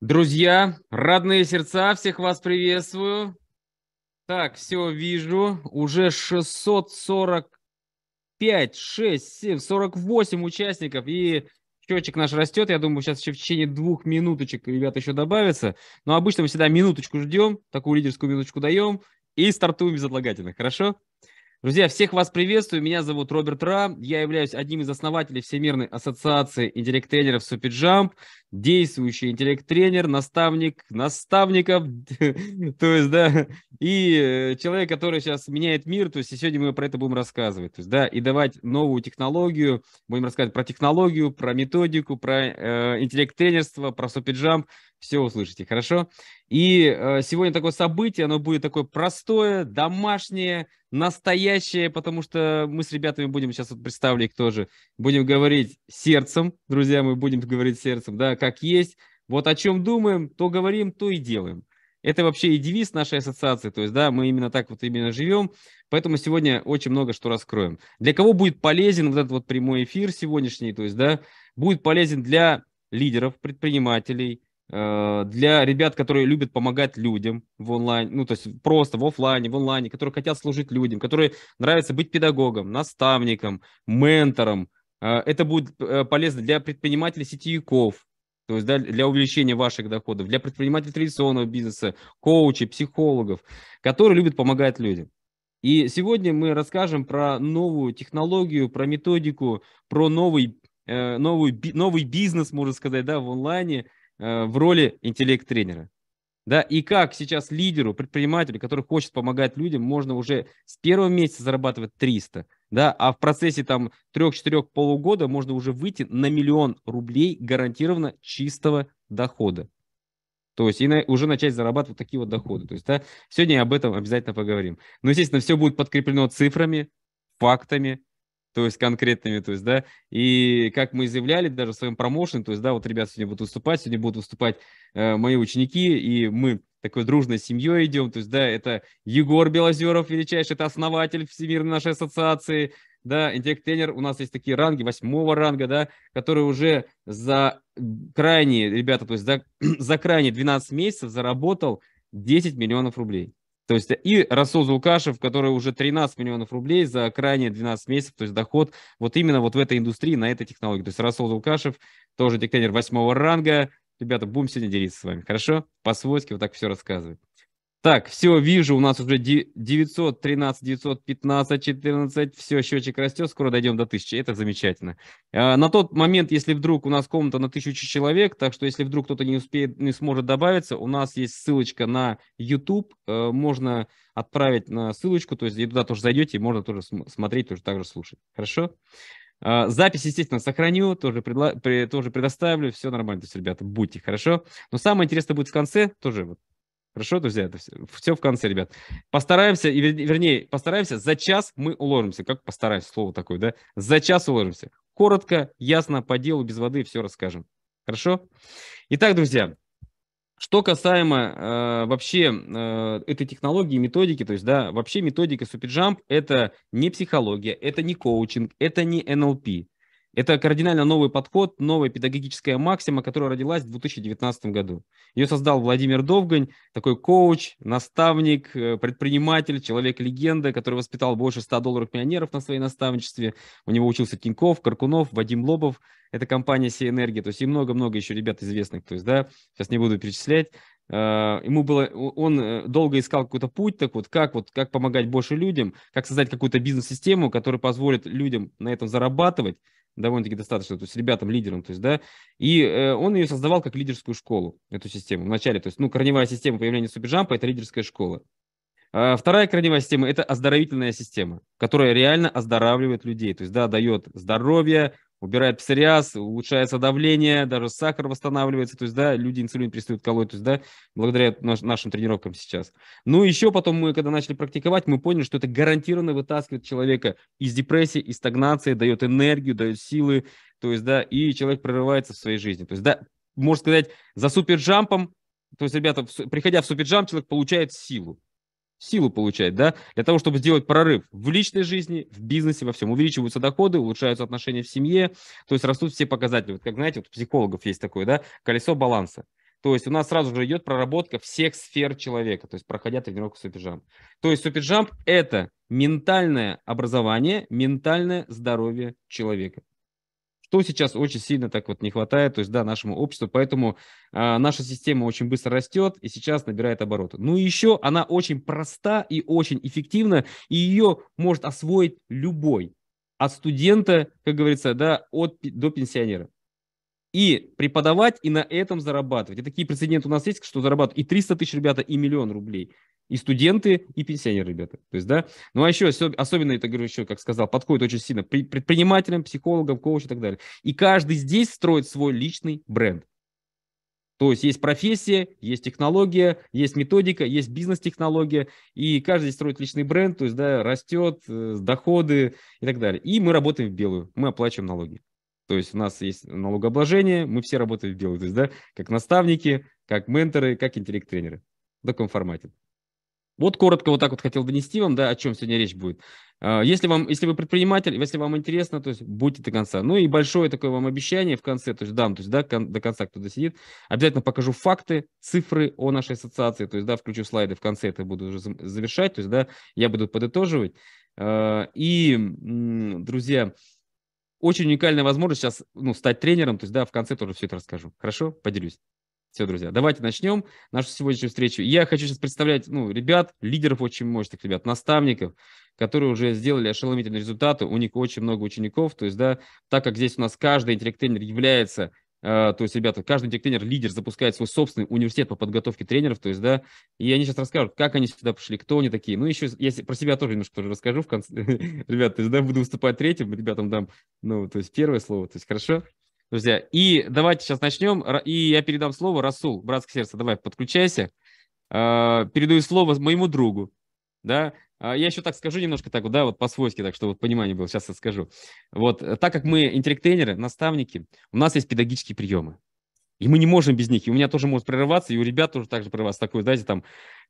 Друзья, родные сердца, всех вас приветствую. Так, все вижу. Уже 645, 6, 7, 48 участников. И счетчик наш растет. Я думаю, сейчас еще в течение двух минуточек ребята еще добавятся. Но обычно мы всегда минуточку ждем, такую лидерскую минуточку даем и стартуем безотлагательно. Хорошо? Друзья, всех вас приветствую. Меня зовут Роберт Ра. Я являюсь одним из основателей Всемирной ассоциации интеллект-тренеров Суперджамп, действующий интеллект-тренер, наставник наставников, то есть, да, и э, человек, который сейчас меняет мир, то есть, сегодня мы про это будем рассказывать, то есть, да, и давать новую технологию, будем рассказывать про технологию, про методику, про э, интеллект-тренерство, про Суперджамп, все услышите, хорошо? И э, сегодня такое событие, оно будет такое простое, домашнее, настоящее, потому что мы с ребятами будем, сейчас вот представлю их тоже, будем говорить сердцем, друзья, мы будем говорить сердцем, да, как есть. Вот о чем думаем, то говорим, то и делаем. Это вообще и девиз нашей ассоциации, то есть, да, мы именно так вот именно живем, поэтому сегодня очень много что раскроем. Для кого будет полезен вот этот вот прямой эфир сегодняшний, то есть, да, будет полезен для лидеров, предпринимателей, Э, для ребят, которые любят помогать людям в онлайн, ну, то есть просто в офлайне, в онлайне, которые хотят служить людям, которые нравится быть педагогом, наставником, ментором. Э, это будет э, полезно для предпринимателей сетевиков, то есть да, для увеличения ваших доходов, для предпринимателей традиционного бизнеса, коучей, психологов, которые любят помогать людям. И сегодня мы расскажем про новую технологию, про методику, про новый, новый новый бизнес, можно сказать, да, в онлайне – Э, в роли интеллект-тренера. Да, и как сейчас лидеру, предпринимателю, который хочет помогать людям, можно уже с первого месяца зарабатывать 300, да, а в процессе там 3-4 полугода можно уже выйти на миллион рублей гарантированно чистого дохода. То есть и на, уже начать зарабатывать такие вот доходы. То есть да, сегодня об этом обязательно поговорим. Но, естественно, все будет подкреплено цифрами, фактами, то есть конкретными, то есть, да, и как мы заявляли даже в своем промоушене, то есть, да, вот ребята сегодня будут выступать, сегодня будут выступать э, мои ученики, и мы такой дружной семьей идем, то есть, да, это Егор Белозеров величайший, это основатель Всемирной нашей ассоциации, да, интеллект-тренер, у нас есть такие ранги восьмого ранга, да, которые уже за крайние, ребята, то есть, да, за крайние 12 месяцев заработал 10 миллионов рублей. То есть и Расул Зулкашев, который уже 13 миллионов рублей за крайне 12 месяцев, то есть доход вот именно вот в этой индустрии, на этой технологии. То есть Расул Зулкашев, тоже диктатор восьмого ранга. Ребята, будем сегодня делиться с вами, хорошо? По-свойски вот так все рассказывать. Так, все, вижу, у нас уже 913, 915, 14, все, счетчик растет, скоро дойдем до 1000, это замечательно. А, на тот момент, если вдруг у нас комната на 1000 человек, так что если вдруг кто-то не успеет, не сможет добавиться, у нас есть ссылочка на YouTube, э, можно отправить на ссылочку, то есть и туда тоже зайдете, и можно тоже смотреть, тоже также слушать, хорошо? А, запись, естественно, сохраню, тоже, предла... тоже предоставлю, все нормально, то есть, ребята, будьте, хорошо? Но самое интересное будет в конце, тоже вот Хорошо, друзья, это все, все в конце, ребят. Постараемся, и, вернее, постараемся, за час мы уложимся. Как постараемся, слово такое, да? За час уложимся. Коротко, ясно, по делу, без воды все расскажем. Хорошо? Итак, друзья, что касаемо э, вообще э, этой технологии, методики, то есть, да, вообще методика SuperJump – это не психология, это не коучинг, это не NLP. Это кардинально новый подход, новая педагогическая максима, которая родилась в 2019 году. Ее создал Владимир Довгань, такой коуч, наставник, э, предприниматель, человек-легенда, который воспитал больше 100 долларов пионеров на своей наставничестве. У него учился Тиньков, Каркунов, Вадим Лобов. Это компания «Сия энергия», то есть и много-много еще ребят известных. То есть, да, сейчас не буду перечислять. Э, ему было, он э, долго искал какой-то путь, так вот, как вот, как помогать больше людям, как создать какую-то бизнес-систему, которая позволит людям на этом зарабатывать, довольно-таки достаточно, то есть ребятам, лидерам, то есть, да, и э, он ее создавал как лидерскую школу, эту систему, вначале, то есть, ну, корневая система появления суперджампа – это лидерская школа. А вторая корневая система – это оздоровительная система, которая реально оздоравливает людей, то есть, да, дает здоровье, убирает псориаз, улучшается давление, даже сахар восстанавливается, то есть, да, люди инсулин перестают колоть, то есть, да, благодаря наш, нашим тренировкам сейчас. Ну, еще потом мы, когда начали практиковать, мы поняли, что это гарантированно вытаскивает человека из депрессии, из стагнации, дает энергию, дает силы, то есть, да, и человек прорывается в своей жизни. То есть, да, можно сказать, за суперджампом, то есть, ребята, приходя в суперджамп, человек получает силу, силу получать, да, для того, чтобы сделать прорыв в личной жизни, в бизнесе, во всем. Увеличиваются доходы, улучшаются отношения в семье, то есть растут все показатели. Вот как, знаете, вот у психологов есть такое, да, колесо баланса. То есть у нас сразу же идет проработка всех сфер человека, то есть проходя тренировку супержамп. То есть супержамп – это ментальное образование, ментальное здоровье человека что сейчас очень сильно так вот не хватает, то есть, да, нашему обществу, поэтому э, наша система очень быстро растет и сейчас набирает обороты. Ну и еще она очень проста и очень эффективна, и ее может освоить любой, от студента, как говорится, да, от, до пенсионера. И преподавать, и на этом зарабатывать. И такие прецеденты у нас есть, что зарабатывают и 300 тысяч ребята, и миллион рублей и студенты, и пенсионеры, ребята. То есть, да. Ну, а еще особенно, это говорю еще, как сказал, подходит очень сильно предпринимателям, психологам, коучам и так далее. И каждый здесь строит свой личный бренд. То есть есть профессия, есть технология, есть методика, есть бизнес-технология, и каждый строит личный бренд, то есть да, растет э, доходы и так далее. И мы работаем в белую, мы оплачиваем налоги. То есть у нас есть налогообложение, мы все работаем в белую, то есть да, как наставники, как менторы, как интеллект-тренеры в таком формате. Вот коротко вот так вот хотел донести вам, да, о чем сегодня речь будет. А, если, вам, если вы предприниматель, если вам интересно, то есть будьте до конца. Ну и большое такое вам обещание в конце, то есть дам, то есть да, кон, до конца кто-то сидит, обязательно покажу факты, цифры о нашей ассоциации, то есть да, включу слайды в конце, это буду уже завершать, то есть да, я буду подытоживать. А, и, друзья, очень уникальная возможность сейчас ну, стать тренером, то есть да, в конце тоже все это расскажу. Хорошо? Поделюсь. Все, друзья, давайте начнем нашу сегодняшнюю встречу. Я хочу сейчас представлять ну, ребят, лидеров очень мощных ребят, наставников, которые уже сделали ошеломительные результаты. У них очень много учеников. То есть, да, так как здесь у нас каждый интеллект-тренер является э, то есть, ребята, каждый тренер лидер запускает свой собственный университет по подготовке тренеров, то есть, да, и они сейчас расскажут, как они сюда пришли, кто они такие. Ну, еще я про себя тоже немножко тоже расскажу в конце. Ребят, то есть, да, буду выступать третьим, ребятам дам, ну, то есть, первое слово, то есть, хорошо? друзья. И давайте сейчас начнем. И я передам слово Расул, братское сердце, давай, подключайся. А, передаю слово моему другу, да, а, я еще так скажу немножко так, да, вот по-свойски, так что вот понимание было, сейчас я скажу. Вот, э, так как мы интеллект наставники, у нас есть педагогические приемы. И мы не можем без них. И у меня тоже может прерываться, и у ребят тоже так же прерываться. Такое, знаете, там,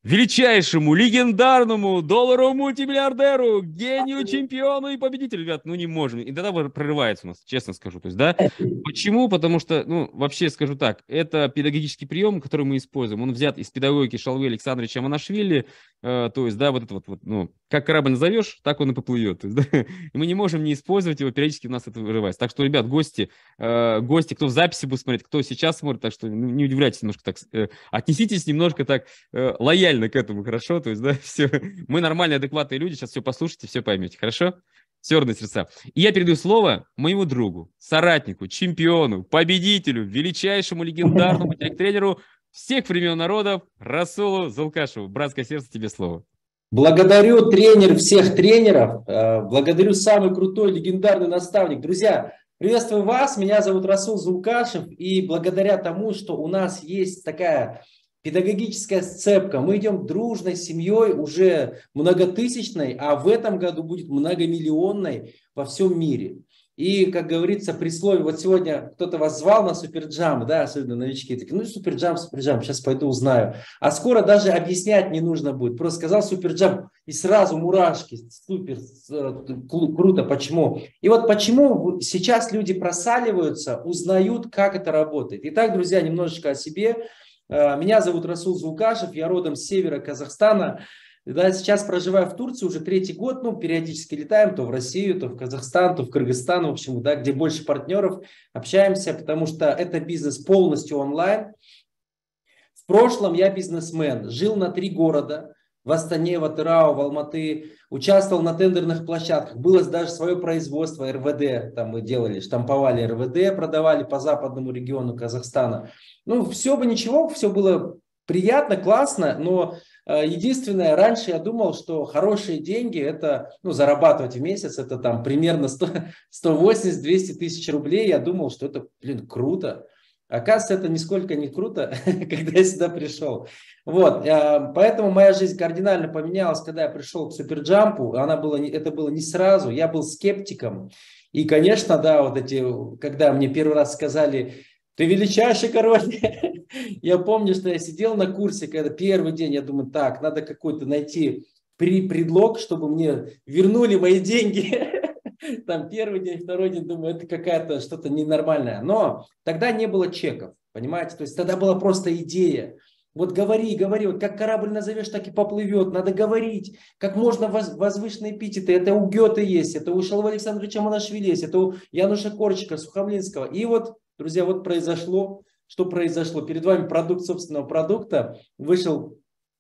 величайшему, легендарному, долларовому мультимиллиардеру, гению, чемпиону и победителю. Ребят, ну не можем. И тогда прорывается у нас, честно скажу. То есть, да, э, э. почему? Потому что, ну, вообще скажу так, это педагогический прием, который мы используем. Он взят из педагогики Шалвы Александровича Монашвили. Э, то есть, да, вот это вот, вот, ну, как корабль назовешь, так он и поплывет. есть, да, и мы не можем не использовать его, периодически у нас это вырывается. Так что, ребят, гости, э, гости, кто в записи будет смотреть, кто сейчас смотрит, так что ну, не удивляйтесь немножко так, э, отнеситесь немножко так э, лояльно лояльны к этому, хорошо? То есть, да, все. Мы нормальные, адекватные люди, сейчас все послушайте, все поймете, хорошо? Серные сердца. И я передаю слово моему другу, соратнику, чемпиону, победителю, величайшему легендарному тренеру всех времен народов Расулу Залкашеву. Братское сердце, тебе слово. Благодарю тренер всех тренеров, э, благодарю самый крутой легендарный наставник. Друзья, приветствую вас, меня зовут Расул Зулкашев, и благодаря тому, что у нас есть такая Педагогическая сцепка. Мы идем дружной семьей, уже многотысячной, а в этом году будет многомиллионной во всем мире. И, как говорится, при слове, вот сегодня кто-то вас звал на суперджам, да, особенно новички, такие, ну, суперджам, суперджам, сейчас пойду узнаю. А скоро даже объяснять не нужно будет. Просто сказал суперджам, и сразу мурашки, супер, э, круто, почему. И вот почему сейчас люди просаливаются, узнают, как это работает. Итак, друзья, немножечко о себе. Э, меня зовут Расул Зулкашев, я родом с севера Казахстана. Да, сейчас проживаю в Турции уже третий год, ну, периодически летаем то в Россию, то в Казахстан, то в Кыргызстан, в общем, да, где больше партнеров, общаемся, потому что это бизнес полностью онлайн. В прошлом я бизнесмен, жил на три города, в Астане, в Атырау, в Алматы, участвовал на тендерных площадках, было даже свое производство РВД, там мы делали, штамповали РВД, продавали по западному региону Казахстана. Ну, все бы ничего, все было приятно, классно, но э, Единственное, раньше я думал, что хорошие деньги это, ну, зарабатывать в месяц, это там примерно 180-200 тысяч рублей. Я думал, что это, блин, круто. Оказывается, это нисколько не круто, когда я сюда пришел. Вот, э, поэтому моя жизнь кардинально поменялась, когда я пришел к суперджампу. Она была, это было не сразу, я был скептиком. И, конечно, да, вот эти, когда мне первый раз сказали, ты величайший король. я помню, что я сидел на курсе, когда первый день, я думаю, так, надо какой-то найти при предлог, чтобы мне вернули мои деньги. Там первый день, второй день, думаю, это какая-то что-то ненормальное. Но тогда не было чеков, понимаете? То есть тогда была просто идея. Вот говори, говори, вот как корабль назовешь, так и поплывет. Надо говорить, как можно воз, возвышенные эпитеты. Это у Гёте есть, это у Шалва Александровича Монашвили есть, это у Януша Корчика, Сухомлинского. И вот, друзья, вот произошло, что произошло. Перед вами продукт собственного продукта. Вышел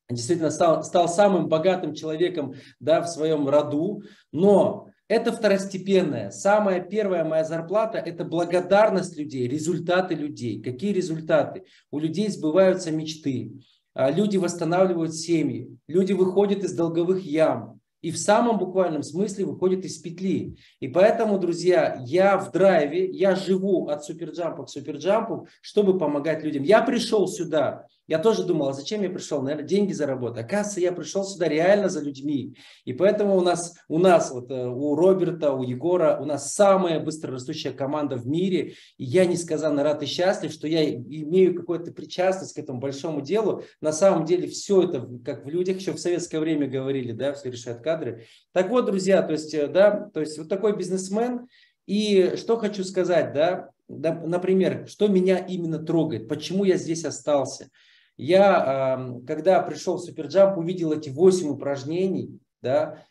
действительно стал, стал самым богатым человеком да, в своем роду, но это второстепенное. Самая первая моя зарплата – это благодарность людей, результаты людей. Какие результаты? У людей сбываются мечты, а, люди восстанавливают семьи, люди выходят из долговых ям и в самом буквальном смысле выходят из петли. И поэтому, друзья, я в драйве, я живу от суперджампа к суперджампу, чтобы помогать людям. Я пришел сюда – я тоже думал, а зачем я пришел? Наверное, деньги заработать. Оказывается, я пришел сюда реально за людьми. И поэтому у нас, у нас вот, э, у Роберта, у Егора, у нас самая быстро растущая команда в мире. И я несказанно рад и счастлив, что я имею какую-то причастность к этому большому делу. На самом деле все это, как в людях, еще в советское время говорили, да, все решают кадры. Так вот, друзья, то есть, э, да, то есть вот такой бизнесмен. И что хочу сказать, да, Например, что меня именно трогает, почему я здесь остался. Я, когда пришел в Суперджамп, увидел эти 8 упражнений, да,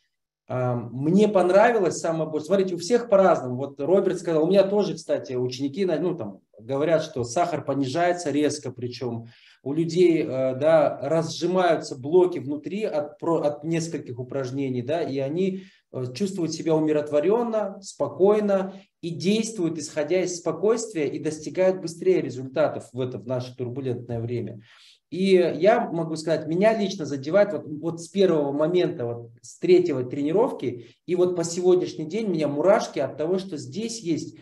мне понравилось самое больше. Смотрите, у всех по-разному. Вот Роберт сказал, у меня тоже, кстати, ученики, ну, там, говорят, что сахар понижается резко, причем у людей, э, да, разжимаются блоки внутри от, от нескольких упражнений, да, и они э, чувствуют себя умиротворенно, спокойно и действуют, исходя из спокойствия, и достигают быстрее результатов в это в наше турбулентное время. И я могу сказать, меня лично задевает вот, вот с первого момента, вот с третьего тренировки, и вот по сегодняшний день у меня мурашки от того, что здесь есть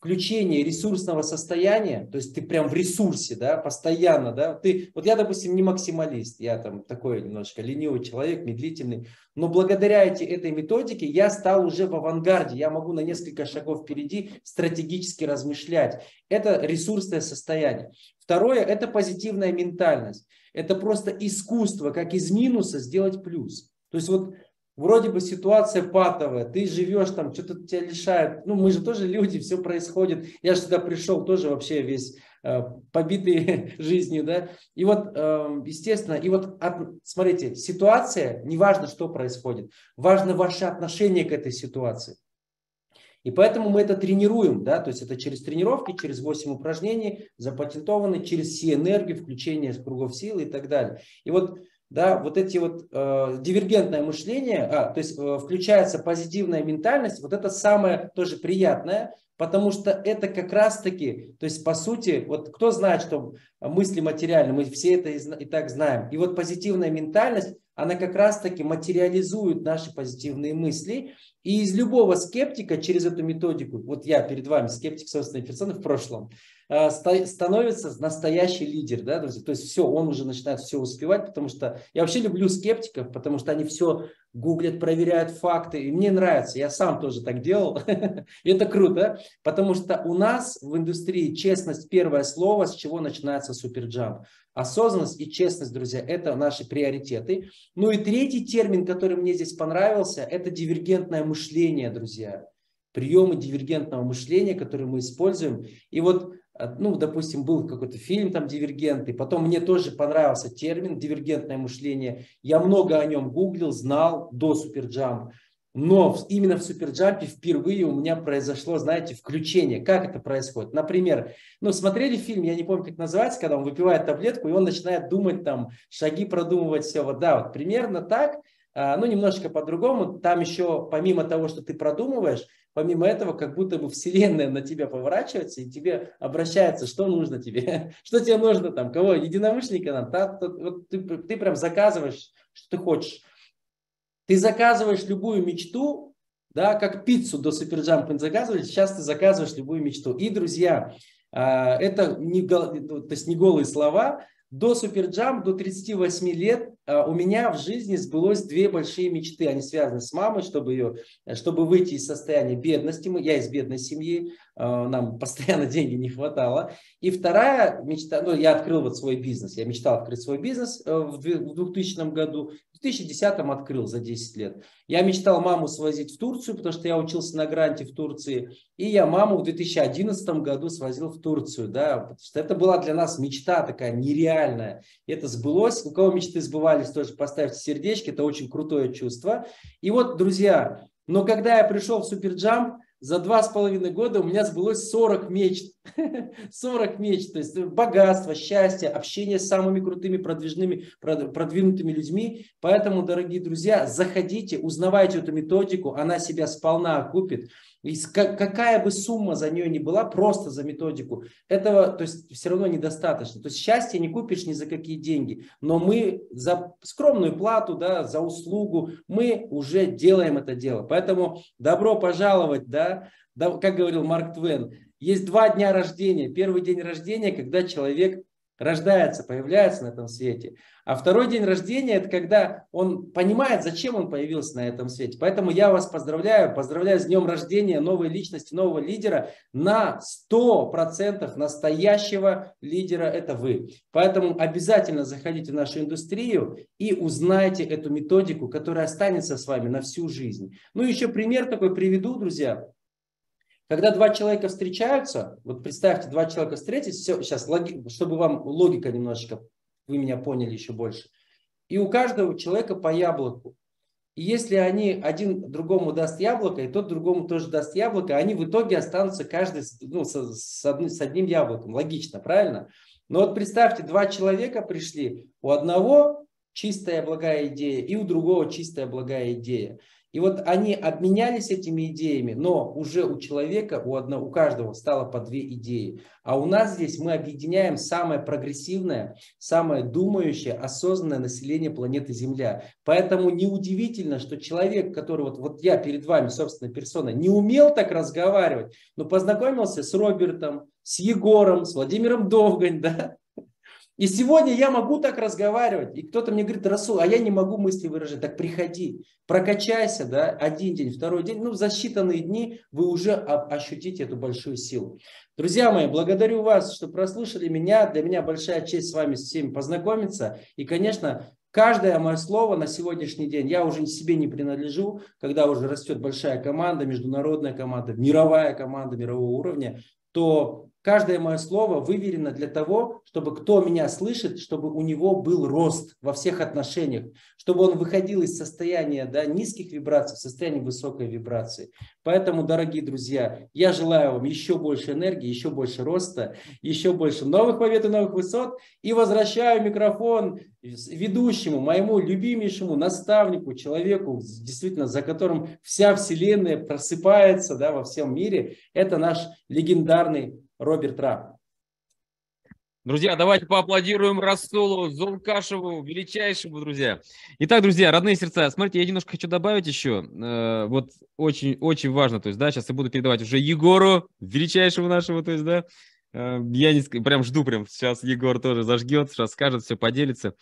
включение ресурсного состояния, то есть ты прям в ресурсе, да, постоянно, да, ты, вот я, допустим, не максималист, я там такой немножко ленивый человек, медлительный, но благодаря эти, этой методике я стал уже в авангарде, я могу на несколько шагов впереди стратегически размышлять. Это ресурсное состояние. Второе – это позитивная ментальность. Это просто искусство, как из минуса сделать плюс. То есть вот вроде бы ситуация патовая, ты живешь там, что-то тебя лишает. Ну, мы же тоже люди, все происходит. Я же сюда пришел тоже вообще весь э, побитый жизнью, да. И вот, э, естественно, и вот, от, смотрите, ситуация, неважно, что происходит, важно ваше отношение к этой ситуации. И поэтому мы это тренируем, да, то есть это через тренировки, через 8 упражнений, запатентованы, через все энергии, включение кругов силы и так далее. И вот да, вот эти вот э, дивергентное мышление, а, то есть э, включается позитивная ментальность, вот это самое тоже приятное, потому что это как раз-таки, то есть по сути, вот кто знает, что мысли материальны, мы все это и, и так знаем, и вот позитивная ментальность она как раз-таки материализует наши позитивные мысли. И из любого скептика через эту методику, вот я перед вами, скептик собственной персоны в прошлом, э, становится настоящий лидер, да, друзья. То есть все, он уже начинает все успевать, потому что я вообще люблю скептиков, потому что они все гуглят, проверяют факты, и мне нравится, я сам тоже так делал, и это круто, потому что у нас в индустрии честность первое слово, с чего начинается суперджамп. Осознанность и честность, друзья, это наши приоритеты. Ну и третий термин, который мне здесь понравился, это дивергентное мышление, друзья. Приемы дивергентного мышления, которые мы используем. И вот, э, ну, допустим, был какой-то фильм там «Дивергенты», потом мне тоже понравился термин «дивергентное мышление». Я много о нем гуглил, знал до «Суперджамп». Но именно в суперджампе впервые у меня произошло, знаете, включение. Как это происходит? Например, ну, смотрели фильм, я не помню, как называется, когда он выпивает таблетку, и он начинает думать там, шаги продумывать, все. Вот, да, вот примерно так, а, ну, немножечко по-другому. Там еще, помимо того, что ты продумываешь, помимо этого, как будто бы вселенная на тебя поворачивается и тебе обращается, что нужно тебе, что тебе нужно там, кого, единомышленника нам, да, вот ты, ты прям заказываешь, что ты хочешь. Ты заказываешь любую мечту, да, как пиццу до Суперджампинг заказывали, сейчас ты заказываешь любую мечту. И, друзья, а, это не, то есть не голые слова, до Суперджамп, до 38 лет а, у меня в жизни сбылось две большие мечты. Они связаны с мамой, чтобы, ее, чтобы выйти из состояния бедности. Я из бедной семьи, а, нам постоянно деньги не хватало. И вторая мечта, ну я открыл вот свой бизнес. Я мечтал открыть свой бизнес э, в 2000 году. В 2010-м открыл за 10 лет. Я мечтал маму свозить в Турцию, потому что я учился на гранте в Турции. И я маму в 2011 году свозил в Турцию. Да, потому что это была для нас мечта такая нереальная. И это сбылось. У кого мечты сбывались, тоже поставьте сердечки. Это очень крутое чувство. И вот, друзья, но когда я пришел в Суперджамп, за два с половиной года у меня сбылось 40 мечт. 40 мечт, то есть богатство, счастье, общение с самыми крутыми продвижными, продвинутыми людьми. Поэтому, дорогие друзья, заходите, узнавайте эту методику, она себя сполна окупит. И какая бы сумма за нее ни была, просто за методику, этого то есть, все равно недостаточно. То есть счастье не купишь ни за какие деньги. Но мы за скромную плату, да, за услугу, мы уже делаем это дело. Поэтому добро пожаловать, да как говорил Марк Твен, есть два дня рождения. Первый день рождения, когда человек рождается, появляется на этом свете. А второй день рождения – это когда он понимает, зачем он появился на этом свете. Поэтому я вас поздравляю, поздравляю с днем рождения новой личности, нового лидера на 100% настоящего лидера – это вы. Поэтому обязательно заходите в нашу индустрию и узнайте эту методику, которая останется с вами на всю жизнь. Ну, еще пример такой приведу, друзья. Когда два человека встречаются, вот представьте, два человека встретились, все, сейчас, логи, чтобы вам логика немножечко, вы меня поняли еще больше. И у каждого человека по яблоку. И если они один другому даст яблоко, и тот другому тоже даст яблоко, они в итоге останутся каждый ну, с, с, с одним яблоком. Логично, правильно? Но вот представьте, два человека пришли, у одного чистая благая идея, и у другого чистая благая идея. И вот они обменялись этими идеями, но уже у человека, у, одного, у каждого стало по две идеи. А у нас здесь мы объединяем самое прогрессивное, самое думающее, осознанное население планеты Земля. Поэтому неудивительно, что человек, который вот, вот я перед вами, собственно, персона, не умел так разговаривать, но познакомился с Робертом, с Егором, с Владимиром Довгань, да, и сегодня я могу так разговаривать, и кто-то мне говорит, Расул, а я не могу мысли выражать, так приходи, прокачайся, да, один день, второй день, ну, за считанные дни вы уже ощутите эту большую силу. Друзья мои, благодарю вас, что прослушали меня, для меня большая честь с вами всеми познакомиться, и, конечно, Каждое мое слово на сегодняшний день, я уже себе не принадлежу, когда уже растет большая команда, международная команда, мировая команда мирового уровня, то Каждое мое слово выверено для того, чтобы кто меня слышит, чтобы у него был рост во всех отношениях, чтобы он выходил из состояния да, низких вибраций в состояние высокой вибрации. Поэтому, дорогие друзья, я желаю вам еще больше энергии, еще больше роста, еще больше новых побед и новых высот. И возвращаю микрофон ведущему, моему любимейшему наставнику, человеку, действительно, за которым вся Вселенная просыпается да, во всем мире. Это наш легендарный Роберт Раб. Друзья, давайте поаплодируем Расулу Зулкашеву, величайшему, друзья. Итак, друзья, родные сердца, смотрите, я немножко хочу добавить еще, э, вот очень-очень важно, то есть, да, сейчас я буду передавать уже Егору, величайшему нашему, то есть, да, Э, я не, прям жду, прям сейчас Егор тоже зажгет, расскажет, все поделится.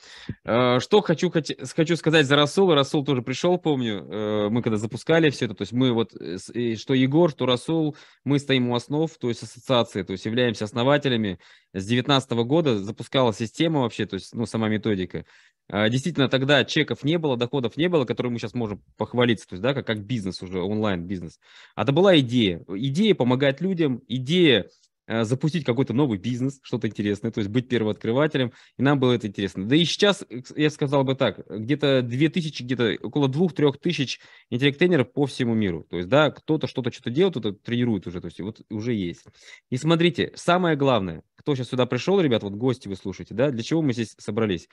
Э, что хочу, хочу сказать за Расула. Расул тоже пришел, помню, э, мы когда запускали все это, то есть мы вот, что Егор, что Расул, мы стоим у основ, то есть ассоциации, то есть являемся основателями. С 19 года запускала система вообще, то есть, ну, сама методика. Действительно, тогда чеков не было, доходов не было, которые мы сейчас можем похвалиться, то есть, да, как, как бизнес уже, онлайн-бизнес. А это была идея. Идея помогать людям, идея Э, запустить какой-то новый бизнес, что-то интересное, то есть быть первооткрывателем, и нам было это интересно. Да и сейчас, э, я сказал бы так, где-то 2000, где-то около 2-3 тысяч интеллект-тренеров по всему миру. То есть, да, кто-то что-то что-то делает, кто-то тренирует уже, то есть вот уже есть. И смотрите, самое главное, кто сейчас сюда пришел, ребят, вот гости вы слушаете, да, для чего мы здесь собрались?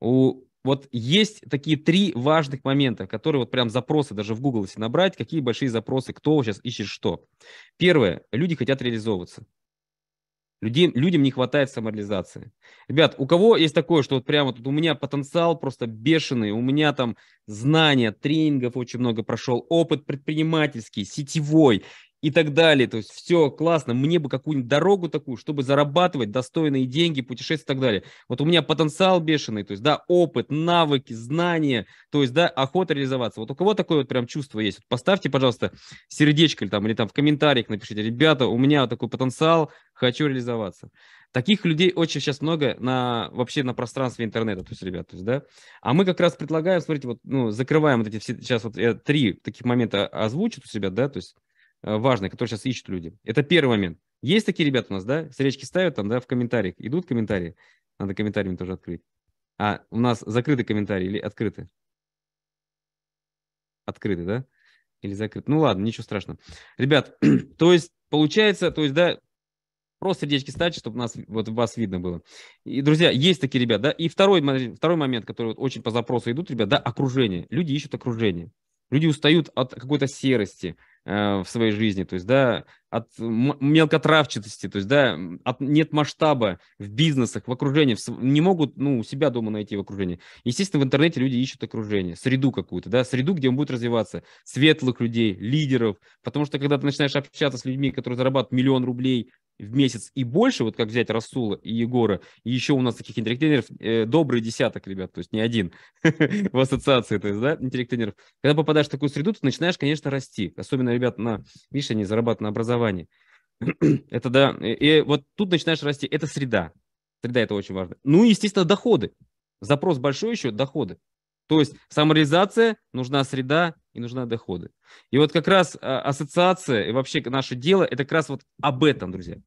У вот есть такие три важных момента, которые вот прям запросы даже в Google, если набрать, какие большие запросы, кто сейчас ищет что. Первое, люди хотят реализовываться. Людей, людям не хватает самореализации. Ребят, у кого есть такое, что вот прямо тут у меня потенциал просто бешеный, у меня там знания, тренингов очень много прошел, опыт предпринимательский, сетевой, и так далее. То есть все классно, мне бы какую-нибудь дорогу такую, чтобы зарабатывать достойные деньги, путешествия и так далее. Вот у меня потенциал бешеный, то есть, да, опыт, навыки, знания, то есть, да, охота реализоваться. Вот у кого такое вот прям чувство есть? Вот поставьте, пожалуйста, сердечко или там, или там в комментариях напишите, ребята, у меня такой потенциал, хочу реализоваться. Таких людей очень сейчас много на, вообще на пространстве интернета, то есть, ребят, то есть, да. А мы как раз предлагаем, смотрите, вот, ну, закрываем вот эти все, сейчас вот я э, три таких момента озвучу, у себя, да, то есть, Э, важный, который сейчас ищут люди. Это первый момент. Есть такие ребята у нас, да? Стрелечки ставят там, да, в комментариях. Идут комментарии. Надо комментариями тоже открыть. А у нас закрыты комментарии или открыты? Открыты, да? Или закрыты? Ну ладно, ничего страшного. Ребят, то есть получается, то есть, да, просто сердечки ставьте, чтобы нас, вот вас видно было. И, друзья, есть такие ребята, да? И второй, второй момент, который вот очень по запросу идут, ребят, да, окружение. Люди ищут окружение. Люди устают от какой-то серости, Э, в своей жизни. То есть, да, от мелкотравчатости, то есть, да, от, нет масштаба в бизнесах, в окружении, в, не могут, ну, у себя дома найти в окружении. Естественно, в интернете люди ищут окружение, среду какую-то, да, среду, где он будет развиваться, светлых людей, лидеров, потому что, когда ты начинаешь общаться с людьми, которые зарабатывают миллион рублей в месяц и больше, вот как взять Расула и Егора, и еще у нас таких интеллект э, добрый десяток, ребят, то есть не один в ассоциации, то есть, да, интеллект Когда попадаешь в такую среду, ты начинаешь, конечно, расти. Особенно, ребят, на, видишь, они зарабатывают на образовании, образование. это да, и вот тут начинаешь расти. Это среда. Среда это очень важно. Ну и, естественно, доходы. Запрос большой еще, доходы. То есть самореализация, нужна среда и нужна доходы. И вот как раз а, ассоциация и вообще наше дело, это как раз вот об этом, друзья,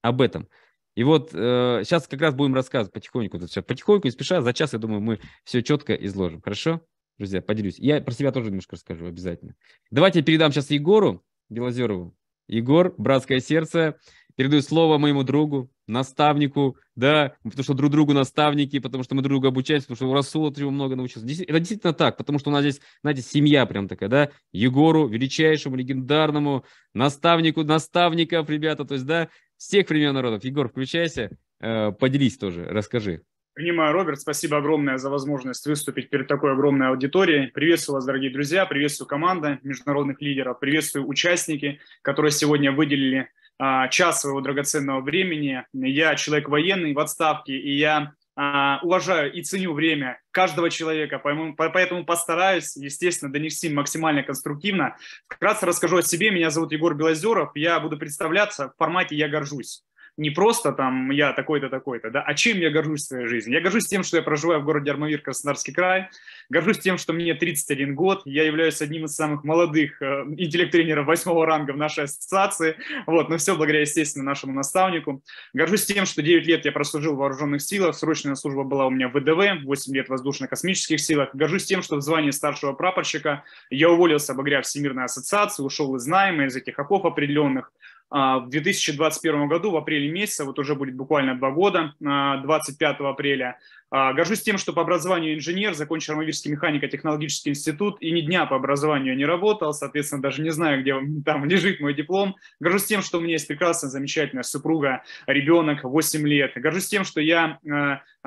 об этом. И вот э, сейчас как раз будем рассказывать потихоньку, тут потихоньку, не спеша, за час, я думаю, мы все четко изложим, хорошо? Друзья, поделюсь. Я про себя тоже немножко расскажу обязательно. Давайте я передам сейчас Егору Белозерову. Егор, братское сердце. Передаю слово моему другу, наставнику, да, потому что друг другу наставники, потому что мы друг друга обучаемся, потому что у Расула чего много научился. Это действительно так, потому что у нас здесь, знаете, семья прям такая, да, Егору, величайшему, легендарному наставнику наставников, ребята, то есть, да, всех времен народов. Егор, включайся, э, поделись тоже, расскажи. Понимаю, Роберт, спасибо огромное за возможность выступить перед такой огромной аудиторией. Приветствую вас, дорогие друзья, приветствую команда международных лидеров, приветствую участники, которые сегодня выделили а, час своего драгоценного времени. Я человек военный в отставке, и я а, уважаю и ценю время каждого человека, поэтому, поэтому постараюсь, естественно, донести максимально конструктивно. Вкратце расскажу о себе. Меня зовут Егор Белозеров, я буду представляться в формате «Я горжусь» не просто там я такой-то, такой-то, да, а чем я горжусь в своей жизни? Я горжусь тем, что я проживаю в городе Армавир, Краснодарский край, горжусь тем, что мне 31 год, я являюсь одним из самых молодых э, интеллект-тренеров восьмого ранга в нашей ассоциации, вот, но ну, все благодаря, естественно, нашему наставнику. Горжусь тем, что 9 лет я прослужил в вооруженных силах, срочная служба была у меня в ВДВ, 8 лет в воздушно-космических силах, горжусь тем, что в звании старшего прапорщика я уволился, благодаря всемирной ассоциации, ушел из найма, из этих оков определенных, а, в 2021 году, в апреле месяце, вот уже будет буквально два года, 25 а, апреля, а, Горжусь тем, что по образованию инженер, закончил Армавирский механико-технологический институт и ни дня по образованию не работал, соответственно, даже не знаю, где там лежит мой диплом. Горжусь тем, что у меня есть прекрасная, замечательная супруга, ребенок, 8 лет. Горжусь тем, что я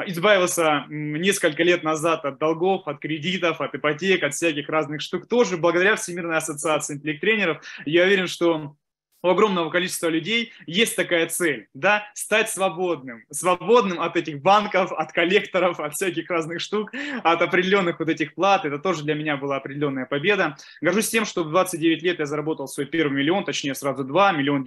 избавился несколько лет назад от долгов, от кредитов, от ипотек, от всяких разных штук тоже благодаря Всемирной ассоциации интеллект-тренеров. Я уверен, что у огромного количества людей есть такая цель, да, стать свободным, свободным от этих банков, от коллекторов, от всяких разных штук, от определенных вот этих плат. Это тоже для меня была определенная победа. Горжусь тем, что в 29 лет я заработал свой первый миллион, точнее сразу два, миллион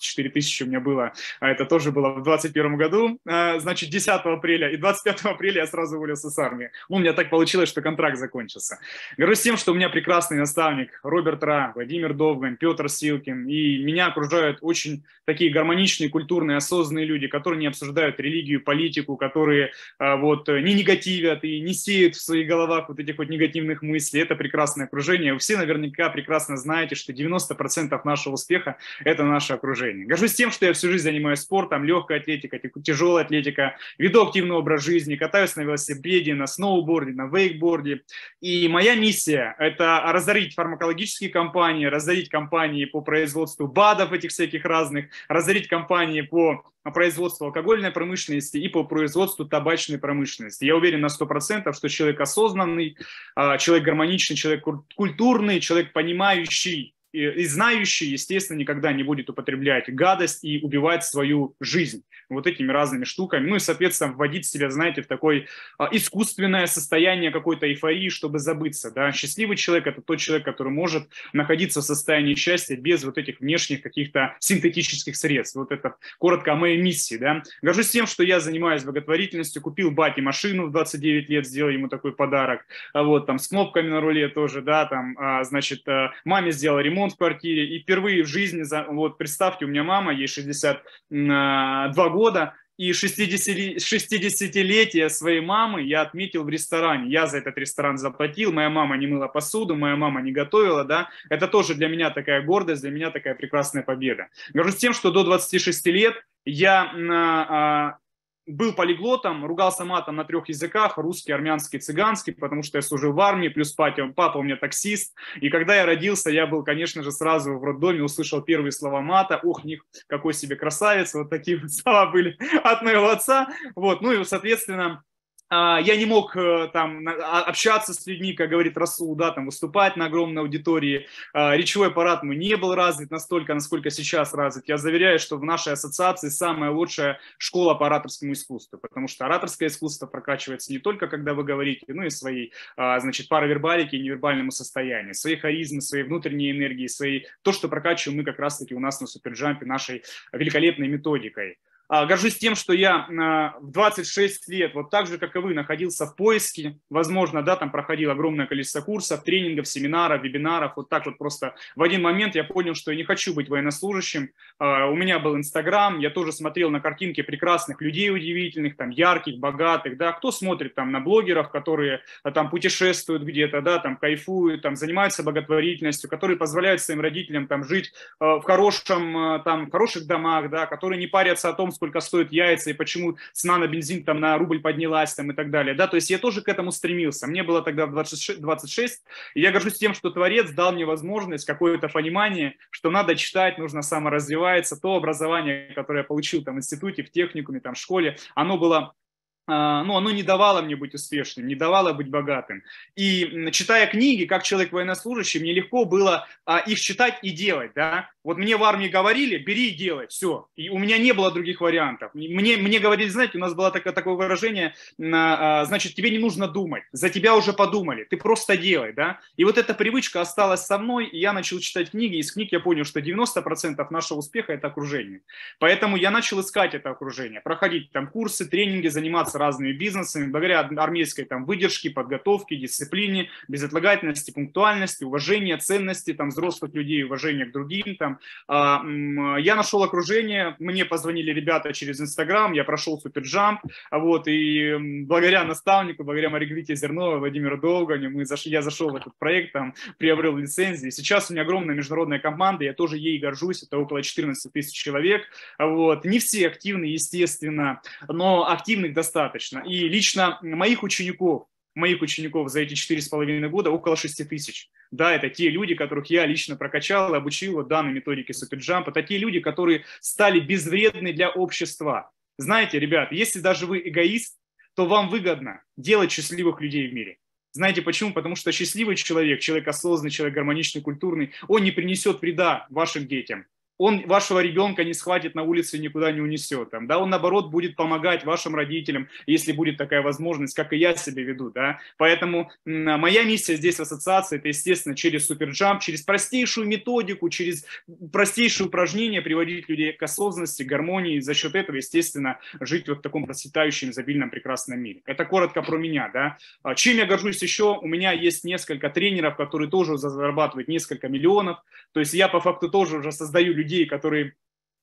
четыре тысячи у меня было. А это тоже было в 21 году, а, значит, 10 апреля. И 25 апреля я сразу уволился с армии. Ну, у меня так получилось, что контракт закончился. Горжусь тем, что у меня прекрасный наставник Роберт Ра, Владимир Довгань, Петр Силкин и меня окружают очень такие гармоничные, культурные, осознанные люди, которые не обсуждают религию, политику, которые а, вот э, не негативят и не сеют в своих головах вот этих вот негативных мыслей. Это прекрасное окружение. Вы все наверняка прекрасно знаете, что 90% нашего успеха – это наше окружение. Горжусь тем, что я всю жизнь занимаюсь спортом, легкой атлетикой, тяжелой атлетикой, веду активный образ жизни, катаюсь на велосипеде, на сноуборде, на вейкборде. И моя миссия – это разорить фармакологические компании, разорить компании по производству БАДов этих всяких разных, разорить компании по производству алкогольной промышленности и по производству табачной промышленности. Я уверен на 100%, что человек осознанный, а, человек гармоничный, человек культурный, человек понимающий, и знающий, естественно, никогда не будет употреблять гадость и убивать свою жизнь вот этими разными штуками. Ну и, соответственно, вводить себя, знаете, в такое а, искусственное состояние какой-то эйфории, чтобы забыться. Да? Счастливый человек – это тот человек, который может находиться в состоянии счастья без вот этих внешних каких-то синтетических средств. Вот это коротко о моей миссии. Да? Горжусь тем, что я занимаюсь благотворительностью, купил бате машину в 29 лет, сделал ему такой подарок. А вот, там, с кнопками на руле тоже, да, там, а, значит, э, маме сделал ремонт, ремонт в квартире, и впервые в жизни, за, вот представьте, у меня мама, ей 62 а, года, и 60, 60-летие своей мамы я отметил в ресторане. Я за этот ресторан заплатил, моя мама не мыла посуду, моя мама не готовила, да. Это тоже для меня такая гордость, для меня такая прекрасная победа. Горжусь тем, что до 26 лет я а, а, был полиглотом, ругался матом на трех языках, русский, армянский, цыганский, потому что я служил в армии, плюс папа, папа у меня таксист. И когда я родился, я был, конечно же, сразу в роддоме, услышал первые слова мата, ох, них, какой себе красавец, вот такие вот слова были от моего отца. Вот, ну и, соответственно, а, я не мог э, там а, общаться с людьми, как говорит Расул, да, там выступать на огромной аудитории. А, речевой аппарат мой не был развит настолько, насколько сейчас развит. Я заверяю, что в нашей ассоциации самая лучшая школа по ораторскому искусству, потому что ораторское искусство прокачивается не только, когда вы говорите, ну и своей, значит, паравербалике и невербальному состоянию, своей харизмы, своей внутренней энергии, своей, то, что прокачиваем мы как раз-таки у нас на Суперджампе нашей великолепной методикой. А, горжусь тем, что я а, в 26 лет, вот так же, как и вы, находился в поиске. Возможно, да, там проходил огромное количество курсов, тренингов, семинаров, вебинаров. Вот так вот просто в один момент я понял, что я не хочу быть военнослужащим. А, у меня был Инстаграм, я тоже смотрел на картинки прекрасных людей удивительных, там, ярких, богатых, да. Кто смотрит там на блогеров, которые там путешествуют где-то, да, там, кайфуют, там, занимаются благотворительностью, которые позволяют своим родителям там жить в хорошем, там, в хороших домах, да, которые не парятся о том, сколько стоят яйца и почему цена на бензин там на рубль поднялась там и так далее. Да, то есть я тоже к этому стремился. Мне было тогда 26, 26 и я горжусь тем, что Творец дал мне возможность, какое-то понимание, что надо читать, нужно саморазвиваться. То образование, которое я получил там в институте, в техникуме, там в школе, оно было а, ну, оно не давало мне быть успешным, не давало быть богатым. И читая книги, как человек военнослужащий, мне легко было а, их читать и делать, да. Вот мне в армии говорили, бери и делай, все. И у меня не было других вариантов. Мне, мне говорили, знаете, у нас было такое, такое выражение, а, значит, тебе не нужно думать, за тебя уже подумали, ты просто делай, да. И вот эта привычка осталась со мной, и я начал читать книги, из книг я понял, что 90% нашего успеха – это окружение. Поэтому я начал искать это окружение, проходить там курсы, тренинги, заниматься разными бизнесами, благодаря армейской там выдержке, подготовке, дисциплине, безотлагательности, пунктуальности, уважения, ценности там взрослых людей, уважения к другим, там, а, я нашел окружение, мне позвонили ребята через Инстаграм, я прошел суперджамп, вот, и благодаря наставнику, благодаря Маригрите Зерновой, Владимиру Долгоню, мы зашли, я зашел в этот проект, там, приобрел лицензии. Сейчас у меня огромная международная команда, я тоже ей горжусь, это около 14 тысяч человек, вот. Не все активны, естественно, но активных достаточно. И лично моих учеников, моих учеников за эти четыре с половиной года около 6 тысяч. Да, это те люди, которых я лично прокачал и обучил данной методике суперджамп. Это те люди, которые стали безвредны для общества. Знаете, ребят, если даже вы эгоист, то вам выгодно делать счастливых людей в мире. Знаете почему? Потому что счастливый человек, человек осознанный, человек гармоничный, культурный, он не принесет вреда вашим детям, он вашего ребенка не схватит на улице и никуда не унесет. Там, да, он, наоборот, будет помогать вашим родителям, если будет такая возможность, как и я себе веду. Да. Поэтому моя миссия здесь в ассоциации, это, естественно, через суперджамп, через простейшую методику, через простейшие упражнения приводить людей к осознанности, гармонии, и за счет этого, естественно, жить вот в таком процветающем, изобильном, прекрасном мире. Это коротко про меня. Да. А, чем я горжусь еще? У меня есть несколько тренеров, которые тоже зарабатывают несколько миллионов. То есть я по факту тоже уже создаю людей, людей, которые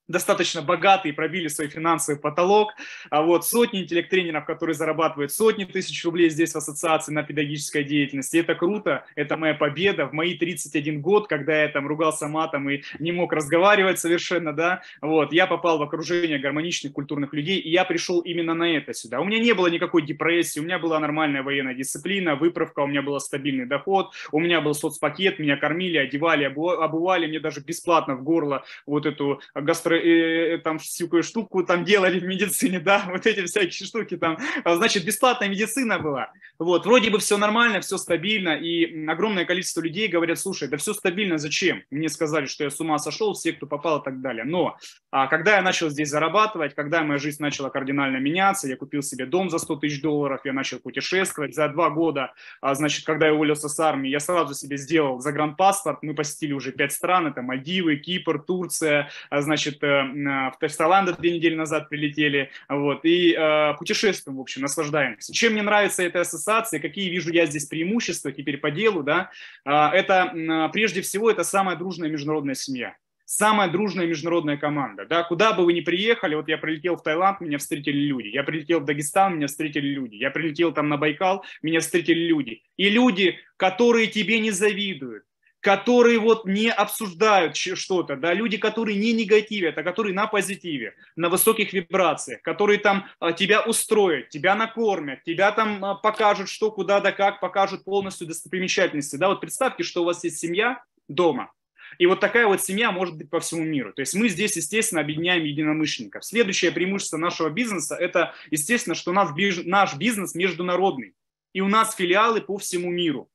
достаточно богатые, пробили свой финансовый потолок. А вот сотни интеллект-тренеров, которые зарабатывают сотни тысяч рублей здесь в ассоциации на педагогической деятельности. Это круто, это моя победа. В мои 31 год, когда я там ругался матом и не мог разговаривать совершенно, да, вот, я попал в окружение гармоничных культурных людей, и я пришел именно на это сюда. У меня не было никакой депрессии, у меня была нормальная военная дисциплина, выправка, у меня был стабильный доход, у меня был соцпакет, меня кормили, одевали, обували, мне даже бесплатно в горло вот эту гастро которые э, э там всякую штуку там делали в медицине, да, вот эти всякие штуки там. А, значит, бесплатная медицина была. Вот, вроде бы все нормально, все стабильно, и огромное количество людей говорят, слушай, да все стабильно, зачем? Мне сказали, что я с ума сошел, все, кто попал и так далее. Но а, когда я начал здесь зарабатывать, когда моя жизнь начала кардинально меняться, я купил себе дом за 100 тысяч долларов, я начал путешествовать. За два года, а, значит, когда я уволился с армии, я сразу себе сделал загранпаспорт, мы посетили уже пять стран, это Мальдивы, Кипр, Турция, а, значит, Э, в Ташталанда две недели назад прилетели, вот, и э, путешествуем, в общем, наслаждаемся. Чем мне нравится эта ассоциация, какие вижу я здесь преимущества, теперь по делу, да, э, это, прежде всего, это самая дружная международная семья самая дружная международная команда. Да? Куда бы вы ни приехали, вот я прилетел в Таиланд, меня встретили люди. Я прилетел в Дагестан, меня встретили люди. Я прилетел там на Байкал, меня встретили люди. И люди, которые тебе не завидуют, которые вот не обсуждают что-то, да, люди, которые не негативят, а которые на позитиве, на высоких вибрациях, которые там а, тебя устроят, тебя накормят, тебя там а, покажут что, куда да как, покажут полностью достопримечательности, да, вот представьте, что у вас есть семья дома, и вот такая вот семья может быть по всему миру. То есть мы здесь, естественно, объединяем единомышленников. Следующее преимущество нашего бизнеса – это, естественно, что наш бизнес международный, и у нас филиалы по всему миру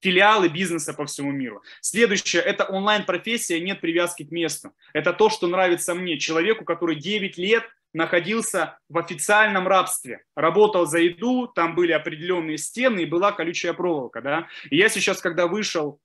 филиалы бизнеса по всему миру. Следующее – это онлайн-профессия, нет привязки к месту. Это то, что нравится мне, человеку, который 9 лет находился в официальном рабстве, работал за еду, там были определенные стены и была колючая проволока. Да? И я сейчас, когда вышел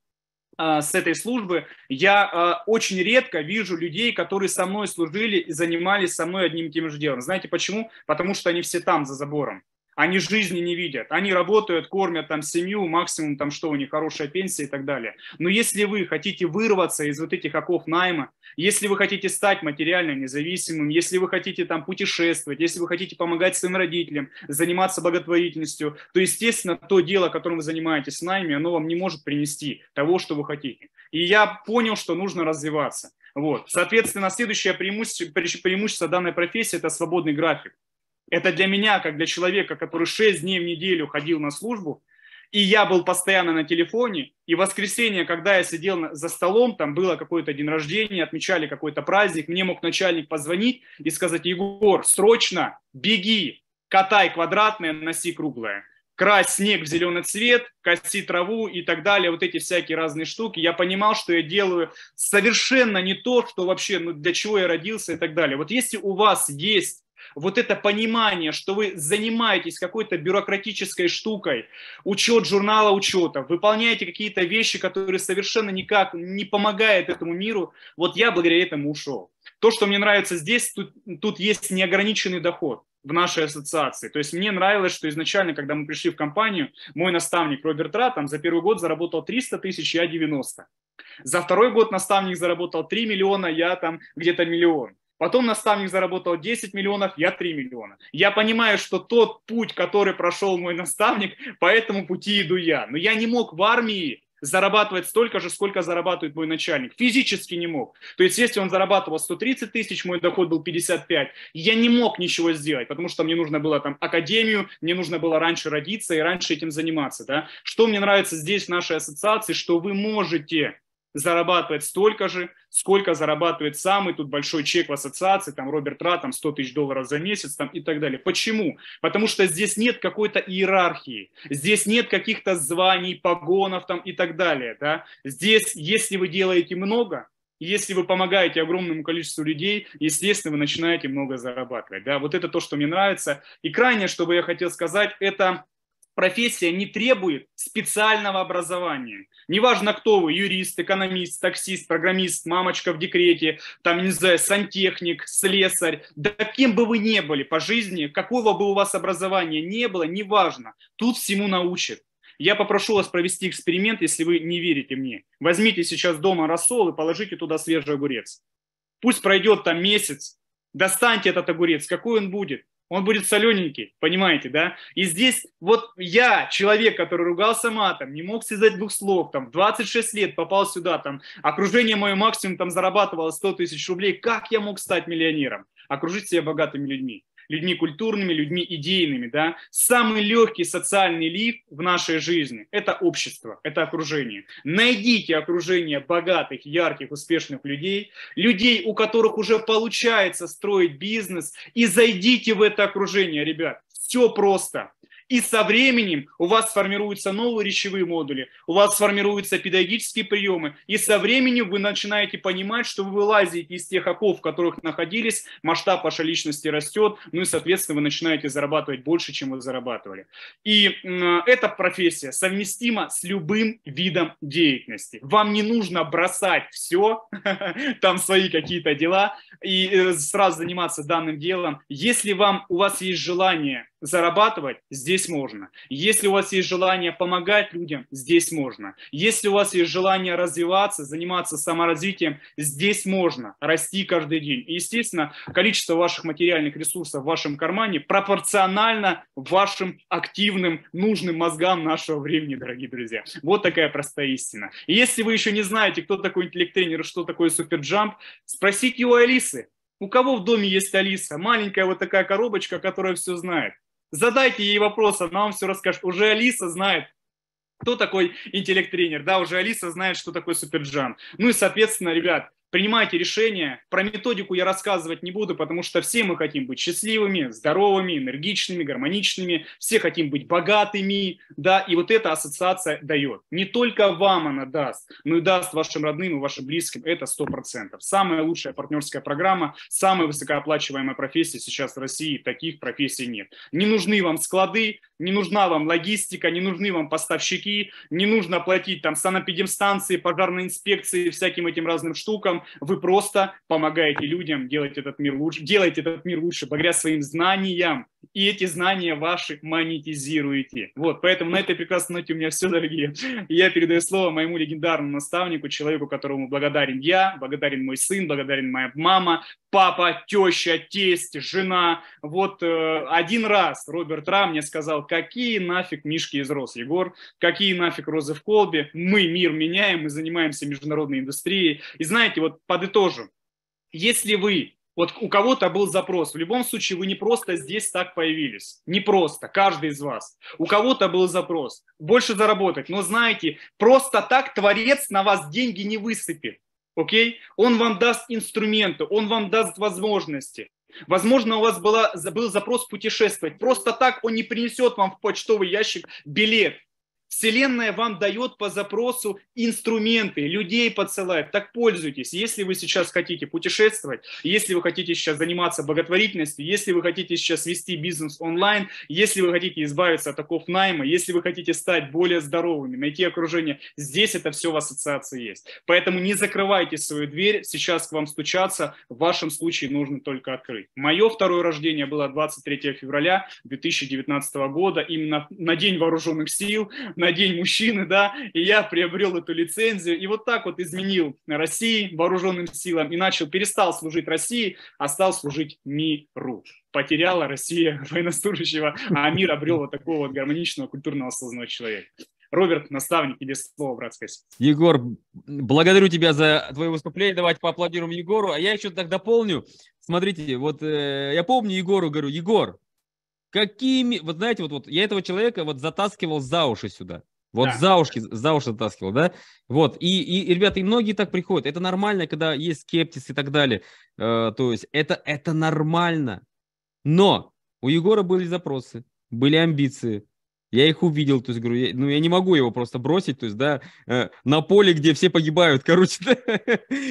а, с этой службы, я а, очень редко вижу людей, которые со мной служили и занимались со мной одним и тем же делом. Знаете почему? Потому что они все там, за забором. Они жизни не видят. Они работают, кормят там семью, максимум там что у них, хорошая пенсия и так далее. Но если вы хотите вырваться из вот этих оков найма, если вы хотите стать материально независимым, если вы хотите там путешествовать, если вы хотите помогать своим родителям, заниматься благотворительностью, то, естественно, то дело, которым вы занимаетесь в найме, оно вам не может принести того, что вы хотите. И я понял, что нужно развиваться. Вот. Соответственно, следующее преимущество, преимущество данной профессии – это свободный график. Это для меня, как для человека, который 6 дней в неделю ходил на службу, и я был постоянно на телефоне, и в воскресенье, когда я сидел за столом, там было какое то день рождения, отмечали какой-то праздник, мне мог начальник позвонить и сказать, Егор, срочно беги, катай квадратное, носи круглое крась снег в зеленый цвет, коси траву и так далее, вот эти всякие разные штуки. Я понимал, что я делаю совершенно не то, что вообще, ну, для чего я родился и так далее. Вот если у вас есть вот это понимание, что вы занимаетесь какой-то бюрократической штукой, учет журнала учета, выполняете какие-то вещи, которые совершенно никак не помогают этому миру, вот я благодаря этому ушел. То, что мне нравится здесь, тут, тут есть неограниченный доход в нашей ассоциации. То есть мне нравилось, что изначально, когда мы пришли в компанию, мой наставник Роберт Ра там за первый год заработал 300 тысяч, я 90. За второй год наставник заработал 3 миллиона, я там где-то миллион. Потом наставник заработал 10 миллионов, я 3 миллиона. Я понимаю, что тот путь, который прошел мой наставник, по этому пути иду я. Но я не мог в армии зарабатывать столько же, сколько зарабатывает мой начальник. Физически не мог. То есть, если он зарабатывал 130 тысяч, мой доход был 55, я не мог ничего сделать, потому что мне нужно было там академию, мне нужно было раньше родиться и раньше этим заниматься. Да? Что мне нравится здесь, в нашей ассоциации, что вы можете зарабатывает столько же, сколько зарабатывает самый тут большой чек в ассоциации, там Роберт Ра, там 100 тысяч долларов за месяц там, и так далее. Почему? Потому что здесь нет какой-то иерархии, здесь нет каких-то званий, погонов там и так далее. Да? Здесь, если вы делаете много, если вы помогаете огромному количеству людей, естественно, вы начинаете много зарабатывать. Да? Вот это то, что мне нравится. И крайнее, что бы я хотел сказать, это профессия не требует специального образования. Неважно, кто вы, юрист, экономист, таксист, программист, мамочка в декрете, там, не знаю, сантехник, слесарь, да кем бы вы ни были по жизни, какого бы у вас образования не было, неважно, тут всему научат. Я попрошу вас провести эксперимент, если вы не верите мне. Возьмите сейчас дома рассол и положите туда свежий огурец. Пусть пройдет там месяц, достаньте этот огурец, какой он будет он будет солененький, понимаете, да? И здесь вот я, человек, который ругался матом, не мог связать двух слов, там, 26 лет попал сюда, там, окружение мое максимум там зарабатывало 100 тысяч рублей, как я мог стать миллионером? Окружить себя богатыми людьми людьми культурными, людьми идейными, да, самый легкий социальный лифт в нашей жизни – это общество, это окружение. Найдите окружение богатых, ярких, успешных людей, людей, у которых уже получается строить бизнес, и зайдите в это окружение, ребят. Все просто. И со временем у вас сформируются новые речевые модули, у вас сформируются педагогические приемы, и со временем вы начинаете понимать, что вы вылазите из тех оков, в которых находились, масштаб вашей личности растет, ну и, соответственно, вы начинаете зарабатывать больше, чем вы зарабатывали. И эта профессия совместима с любым видом деятельности. Вам не нужно бросать все, там свои какие-то дела, и э, сразу заниматься данным делом. Если вам, у вас есть желание зарабатывать, здесь здесь можно. Если у вас есть желание помогать людям, здесь можно. Если у вас есть желание развиваться, заниматься саморазвитием, здесь можно расти каждый день. И, естественно, количество ваших материальных ресурсов в вашем кармане пропорционально вашим активным, нужным мозгам нашего времени, дорогие друзья. Вот такая простая истина. И если вы еще не знаете, кто такой интеллект-тренер что такое суперджамп, спросите у Алисы. У кого в доме есть Алиса? Маленькая вот такая коробочка, которая все знает. Задайте ей вопрос, она вам все расскажет. Уже Алиса знает, кто такой интеллект-тренер, да, уже Алиса знает, что такое суперджан. Ну и, соответственно, ребят, принимайте решения. Про методику я рассказывать не буду, потому что все мы хотим быть счастливыми, здоровыми, энергичными, гармоничными, все хотим быть богатыми, да, и вот эта ассоциация дает. Не только вам она даст, но и даст вашим родным и вашим близким, это 100%. Самая лучшая партнерская программа, самая высокооплачиваемая профессия сейчас в России, таких профессий нет. Не нужны вам склады, не нужна вам логистика, не нужны вам поставщики, не нужно платить там санэпидемстанции, пожарной инспекции, всяким этим разным штукам, вы просто помогаете людям делать этот мир лучше, делаете этот мир лучше благодаря своим знаниям, и эти знания ваши монетизируете. Вот, поэтому на этой прекрасной ноте у меня все, дорогие. Я передаю слово моему легендарному наставнику, человеку, которому благодарен я, благодарен мой сын, благодарен моя мама, папа, теща, тесть, жена. Вот э, один раз Роберт Ра мне сказал, какие нафиг мишки из роз, Егор, какие нафиг розы в колбе, мы мир меняем, мы занимаемся международной индустрией. И знаете, вот подытожим, если вы вот у кого-то был запрос. В любом случае, вы не просто здесь так появились. Не просто. Каждый из вас. У кого-то был запрос. Больше заработать. Но знаете, просто так Творец на вас деньги не высыпет. Окей? Он вам даст инструменты, он вам даст возможности. Возможно, у вас была, был запрос путешествовать. Просто так он не принесет вам в почтовый ящик билет. Вселенная вам дает по запросу инструменты, людей подсылает. Так пользуйтесь. Если вы сейчас хотите путешествовать, если вы хотите сейчас заниматься благотворительностью, если вы хотите сейчас вести бизнес онлайн, если вы хотите избавиться от оков найма, если вы хотите стать более здоровыми, найти окружение, здесь это все в ассоциации есть. Поэтому не закрывайте свою дверь, сейчас к вам стучаться, в вашем случае нужно только открыть. Мое второе рождение было 23 февраля 2019 года, именно на День вооруженных сил, на День мужчины, да, и я приобрел эту лицензию, и вот так вот изменил России вооруженным силам и начал, перестал служить России, а стал служить миру. Потеряла Россия военнослужащего, а мир обрел вот такого вот гармоничного, культурного осознанного человека. Роберт, наставник, тебе слово, братское. Егор, благодарю тебя за твое выступление. Давайте поаплодируем Егору. А я еще так дополню. Смотрите, вот э, я помню Егору, говорю, Егор, Какими, вот знаете, вот, вот я этого человека вот затаскивал за уши сюда. Вот да. за ушки, за уши затаскивал, да? Вот, и, и, и, ребята, и многие так приходят. Это нормально, когда есть скептис и так далее. Э, то есть это, это нормально. Но у Егора были запросы, были амбиции, я их увидел, то есть, говорю, я, ну, я не могу его просто бросить, то есть, да, э, на поле, где все погибают, короче, да,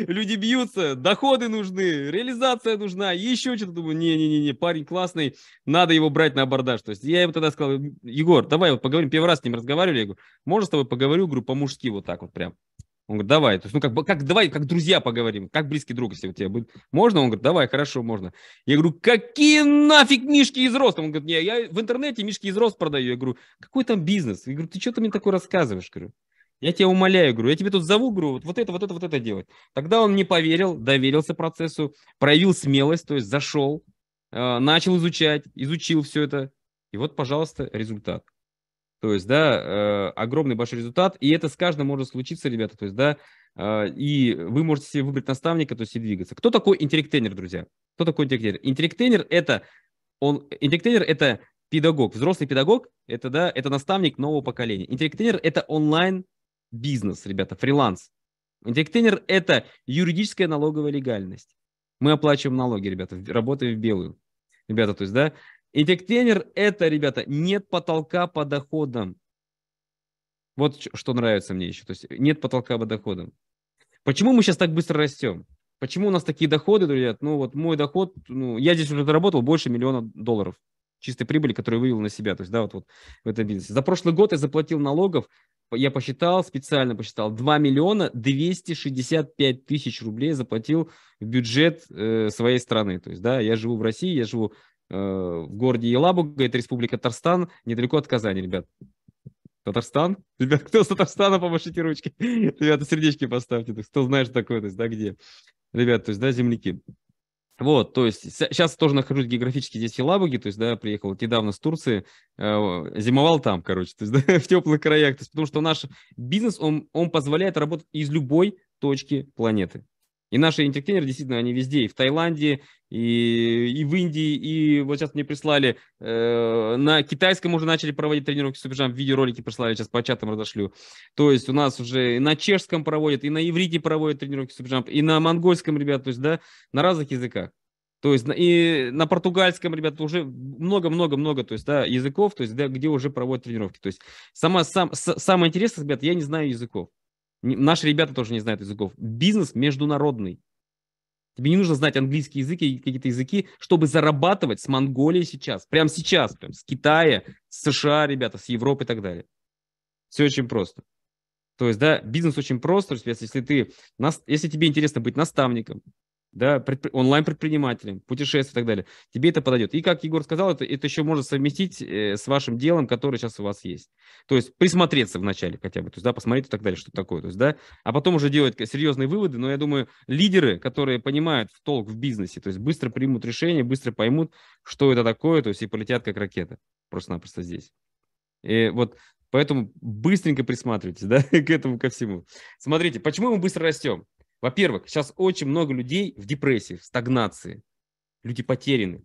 люди бьются, доходы нужны, реализация нужна, еще что-то, думаю, не-не-не, парень классный, надо его брать на абордаж, то есть, я ему тогда сказал, Егор, давай вот поговорим, первый раз с ним разговаривали, я говорю, можно с тобой поговорю, говорю, по-мужски вот так вот прям, он говорит, давай. То есть, ну, как, как, давай, как друзья поговорим, как близкий друг, если у тебя будет. Можно? Он говорит, давай, хорошо, можно. Я говорю, какие нафиг мишки из роста? Он говорит, не, я в интернете мишки из роста продаю. Я говорю, какой там бизнес? Я говорю, ты что ты мне такое рассказываешь? Говорю, я тебя умоляю, говорю, я тебе тут зову, говорю, вот, вот это, вот это, вот это делать. Тогда он мне поверил, доверился процессу, проявил смелость, то есть зашел, э, начал изучать, изучил все это. И вот, пожалуйста, результат. То есть, да, э, огромный большой результат, и это с каждым может случиться, ребята, то есть, да, а, и вы можете себе выбрать наставника, то есть и двигаться. Кто такой интеллектенер, друзья? Кто такой интеллектенер? Интеллектенер это, он, интеллектенер это педагог, взрослый педагог, это, да, это наставник нового поколения. Интеллектенер это онлайн-бизнес, ребята, фриланс. Интеллектенер это юридическая налоговая легальность. Мы оплачиваем налоги, ребята, работаем в белую. Ребята, то есть, да, Эффективер – это, ребята, нет потолка по доходам. Вот что нравится мне еще. То есть нет потолка по доходам. Почему мы сейчас так быстро растем? Почему у нас такие доходы, друзья? Ну вот мой доход, ну, я здесь уже заработал больше миллиона долларов чистой прибыли, которую вывел на себя, то есть, да, вот, вот в этом бизнесе. За прошлый год я заплатил налогов, я посчитал, специально посчитал, 2 миллиона 265 тысяч рублей заплатил в бюджет э, своей страны. То есть, да, я живу в России, я живу Э, в городе Елабуга, это Республика Татарстан, недалеко от Казани, ребят. Татарстан? Ребят, кто с Татарстана, помашите ручки. Ребята, сердечки поставьте. Кто знает, что такое, то есть, да, где? Ребят, то есть, да, земляки. Вот, то есть сейчас тоже нахожусь географически здесь в Елабуге, то есть, да, приехал вот недавно с Турции, э, зимовал там, короче, то есть, да, в теплых краях, то есть, потому что наш бизнес, он, он позволяет работать из любой точки планеты. И наши интеллект действительно, они везде, и в Таиланде, и, и в Индии, и вот сейчас мне прислали, э, на китайском уже начали проводить тренировки с рубежом, видеоролики прислали, сейчас по чатам разошлю. То есть у нас уже и на чешском проводят, и на иврите проводят тренировки с рубежом, и на монгольском, ребят, то есть, да, на разных языках. То есть и на португальском, ребята, уже много-много-много, то есть, да, языков, то есть, да, где уже проводят тренировки. То есть сама, сам, с, самое интересное, ребят, я не знаю языков. Наши ребята тоже не знают языков. Бизнес международный. Тебе не нужно знать английский язык и какие-то языки, чтобы зарабатывать с Монголией сейчас. Прямо сейчас, прям с Китая, с США, ребята, с Европы и так далее. Все очень просто. То есть, да, бизнес очень прост. То есть, если, ты, если тебе интересно быть наставником, да, онлайн-предпринимателем, путешествия и так далее. Тебе это подойдет. И как Егор сказал, это, это еще можно совместить э, с вашим делом, которое сейчас у вас есть. То есть присмотреться вначале хотя бы, то есть, да, посмотреть и так далее, что такое, то есть, да, а потом уже делать серьезные выводы, но я думаю, лидеры, которые понимают в толк в бизнесе, то есть быстро примут решение, быстро поймут, что это такое, то есть и полетят как ракета просто-напросто здесь. И вот Поэтому быстренько присматривайтесь да, к этому, ко всему. Смотрите, почему мы быстро растем? Во-первых, сейчас очень много людей в депрессии, в стагнации. Люди потеряны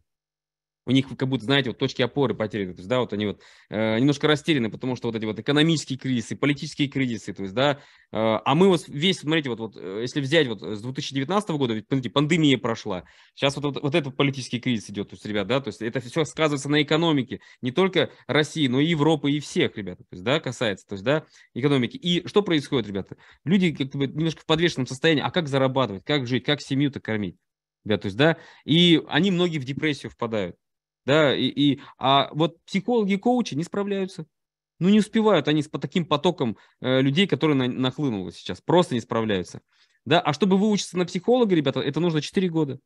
у них как будто, знаете, вот точки опоры потеряны, то есть, да, вот они вот э, немножко растеряны, потому что вот эти вот экономические кризисы, политические кризисы, то есть, да, э, а мы вот весь, смотрите, вот, вот э, если взять вот с 2019 года, ведь, смотрите, пандемия прошла, сейчас вот, вот, вот этот политический кризис идет, то есть, ребят, да, то есть это все сказывается на экономике, не только России, но и Европы, и всех, ребята, то есть, да, касается, то есть, да, экономики. И что происходит, ребята? Люди как бы немножко в подвешенном состоянии, а как зарабатывать, как жить, как семью-то кормить? ребята то есть, да, и они многие в депрессию впадают. Да, и, и, а вот психологи-коучи не справляются. Ну, не успевают они с по таким потоком э, людей, которые на, нахлынуло сейчас. Просто не справляются. Да, а чтобы выучиться на психолога, ребята, это нужно 4 года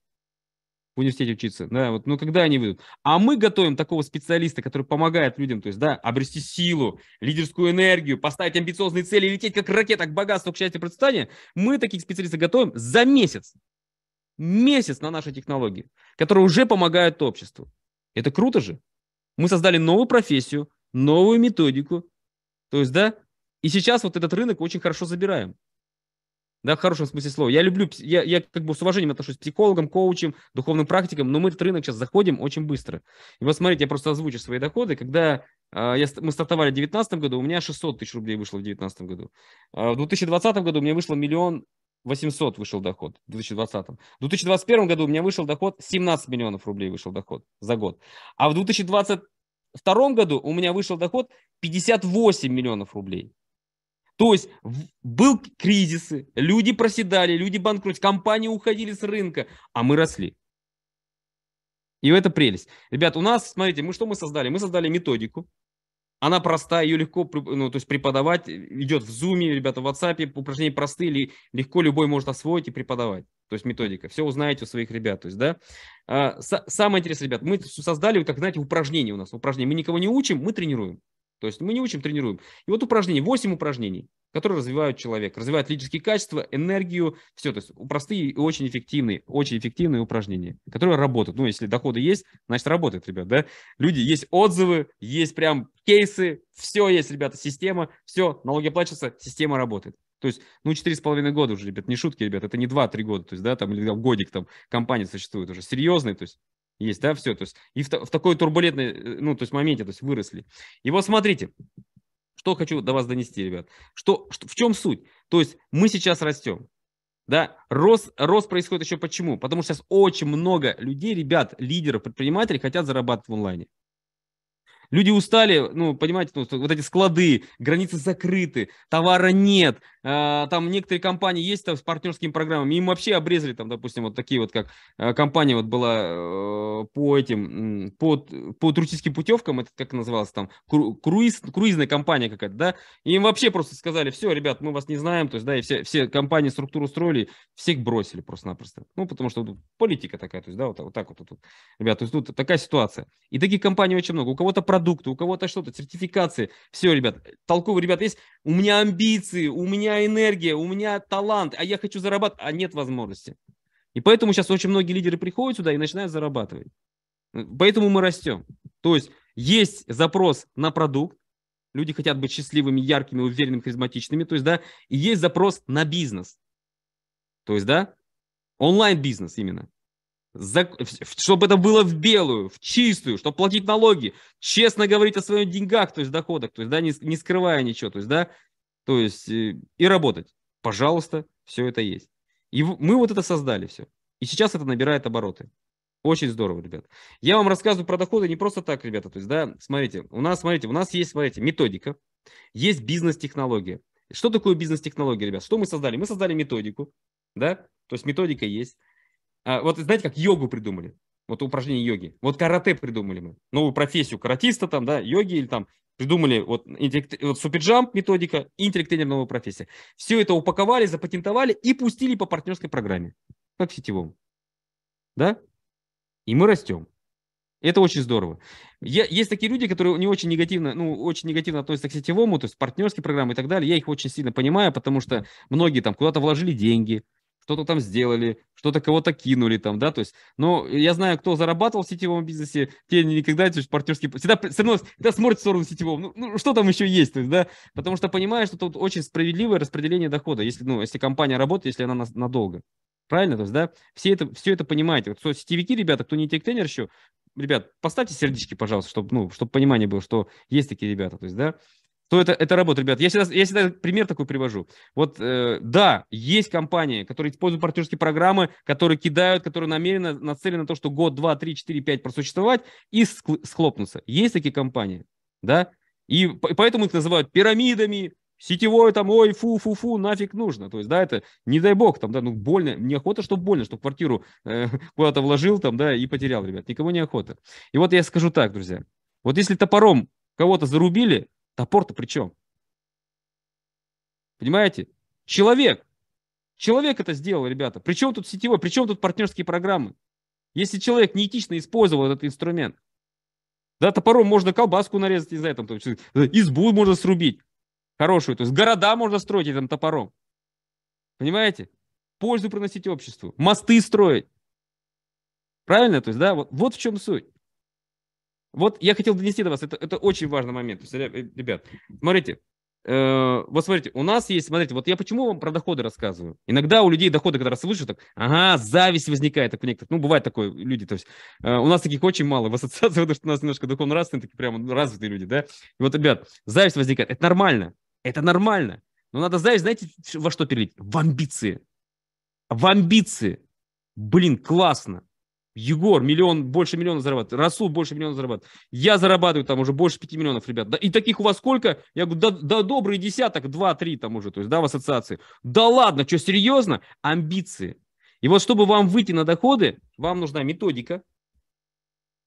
в университете учиться. Да, вот, ну, когда они выйдут? А мы готовим такого специалиста, который помогает людям, то есть, да, обрести силу, лидерскую энергию, поставить амбициозные цели лететь как ракета к богатству, к счастью, процветанию. Мы таких специалистов готовим за месяц. Месяц на нашей технологии, которые уже помогают обществу. Это круто же. Мы создали новую профессию, новую методику. То есть, да, и сейчас вот этот рынок очень хорошо забираем. Да, в хорошем смысле слова. Я люблю, я, я как бы с уважением отношусь к психологам, коучам, духовным практикам, но мы этот рынок сейчас заходим очень быстро. И вот смотрите, я просто озвучу свои доходы. Когда э, я, мы стартовали в 2019 году, у меня 600 тысяч рублей вышло в 2019 году. Э, в 2020 году у меня вышло миллион 800 вышел доход в 2020. В 2021 году у меня вышел доход 17 миллионов рублей вышел доход за год. А в 2022 году у меня вышел доход 58 миллионов рублей. То есть был кризисы, люди проседали, люди банкротились, компании уходили с рынка, а мы росли. И это прелесть. Ребят, у нас, смотрите, мы что мы создали? Мы создали методику, она простая, ее легко ну, то есть преподавать, э, идет в Zoom, ребята, в WhatsApp, упражнения простые, легко любой может освоить и преподавать. То есть методика. Все узнаете у своих ребят. То есть, да? А, самое интересное, ребят, мы создали, как знаете, упражнение у нас. Упражнение. Мы никого не учим, мы тренируем. То есть мы не учим, тренируем. И вот упражнение, 8 упражнений, которые развивают человека, развивают лидерские качества, энергию, все. То есть простые и очень эффективные, очень эффективные упражнения, которые работают. Ну, если доходы есть, значит, работает, ребят, да? Люди, есть отзывы, есть прям кейсы, все есть, ребята, система, все, налоги плачутся, система работает. То есть, ну, 4,5 года уже, ребят, не шутки, ребят, это не 2-3 года, то есть, да, там, или годик там компания существует уже, серьезный, то есть, есть, да, все. То есть и в, в такой турбулентной, э, ну, то есть моменте, то есть выросли. И вот смотрите, что хочу до вас донести, ребят. Что, что, в чем суть? То есть мы сейчас растем. Да, рост, рост происходит еще почему? Потому что сейчас очень много людей, ребят, лидеров, предпринимателей хотят зарабатывать в онлайне. Люди устали, ну, понимаете, ну, вот эти склады, границы закрыты, товара нет, а, там некоторые компании есть там с партнерскими программами, им вообще обрезали там, допустим, вот такие вот, как э, компания вот была э, по этим, по, по туристическим путевкам, это как называлось там, круиз, круизная компания какая-то, да, им вообще просто сказали, все, ребят, мы вас не знаем, то есть, да, и все, все компании структуру строили, всех бросили просто-напросто, ну, потому что политика такая, то есть, да, вот, вот так вот, вот, вот, ребят, то есть тут такая ситуация, и таких компаний очень много, у кого-то продукты, у кого-то что-то, сертификации, все, ребят, толковые ребят, есть, у меня амбиции, у меня меня энергия, у меня талант, а я хочу зарабатывать, а нет возможности. И поэтому сейчас очень многие лидеры приходят сюда и начинают зарабатывать. Поэтому мы растем. То есть есть запрос на продукт, люди хотят быть счастливыми, яркими, уверенными, харизматичными, то есть, да, и есть запрос на бизнес. То есть, да, онлайн-бизнес именно. За, чтобы это было в белую, в чистую, чтобы платить налоги, честно говорить о своих деньгах, то есть доходах, то есть, да, не, не скрывая ничего, то есть, да, то есть э, и работать. Пожалуйста, все это есть. И мы вот это создали все. И сейчас это набирает обороты. Очень здорово, ребят. Я вам рассказываю про доходы не просто так, ребята. То есть, да, смотрите, у нас, смотрите, у нас есть, смотрите, методика, есть бизнес-технология. Что такое бизнес-технология, ребят? Что мы создали? Мы создали методику, да, то есть методика есть. А, вот знаете, как йогу придумали, вот упражнение йоги. Вот карате придумали мы, новую профессию каратиста там, да, йоги или там придумали вот, вот суперджамп методика и интеллект-тренер новой Все это упаковали, запатентовали и пустили по партнерской программе, как сетевому. Да? И мы растем. Это очень здорово. Я, есть такие люди, которые не очень негативно, ну, очень негативно относятся к сетевому, то есть партнерские программы и так далее. Я их очень сильно понимаю, потому что многие там куда-то вложили деньги, что-то там сделали, что-то кого-то кинули там, да, то есть, но я знаю, кто зарабатывал в сетевом бизнесе, те никогда, то есть, партнерские, всегда, все равно, всегда смотрят в сторону сетевого, ну, ну, что там еще есть, то есть, да, потому что понимаешь, что тут очень справедливое распределение дохода, если, ну, если компания работает, если она надолго. Правильно, то есть, да, все это, все это понимаете. Вот сетевики, ребята, кто не тектенер еще, ребят, поставьте сердечки, пожалуйста, чтобы, ну, чтобы понимание было, что есть такие ребята, то есть, да, то это, это работа, ребят. Я всегда, я всегда пример такой привожу. Вот, э, да, есть компании, которые используют партнерские программы, которые кидают, которые намеренно нацелены на то, что год, два, три, четыре, пять просуществовать и схлопнуться. Есть такие компании, да? И поэтому их называют пирамидами, сетевой там, ой, фу-фу-фу, нафиг нужно. То есть, да, это, не дай бог, там, да, ну, больно, неохота, чтобы больно, чтобы квартиру э, куда-то вложил там, да, и потерял, ребят, никому не охота. И вот я скажу так, друзья, вот если топором кого-то зарубили, Топор-то при чем? Понимаете? Человек. Человек это сделал, ребята. Причем тут сетевой, причем тут партнерские программы? Если человек неэтично использовал этот инструмент. Да, топором можно колбаску нарезать из за этого, избу можно срубить хорошую. То есть города можно строить этим топором. Понимаете? Пользу приносить обществу. Мосты строить. Правильно? То есть, да, вот, вот в чем суть. Вот я хотел донести до вас, это, это очень важный момент. Э, ребят, смотрите, э, вот смотрите, у нас есть, смотрите, вот я почему вам про доходы рассказываю. Иногда у людей доходы, когда раз так, ага, зависть возникает, так у некоторых, ну, бывает такое, люди, то есть э, у нас таких очень мало в ассоциации, потому что у нас немножко духовно развитые, такие прямо ну, развитые люди, да. И вот, ребят, зависть возникает, это нормально, это нормально. Но надо зависть, знаете, во что перелить? В амбиции. В амбиции. Блин, классно. Егор миллион, больше миллиона зарабатывает, Расул больше миллиона зарабатывает, я зарабатываю там уже больше 5 миллионов, ребят. и таких у вас сколько? Я говорю, да, да добрый десяток, 2-3 там уже, то есть, да, в ассоциации. Да ладно, что, серьезно? Амбиции. И вот чтобы вам выйти на доходы, вам нужна методика,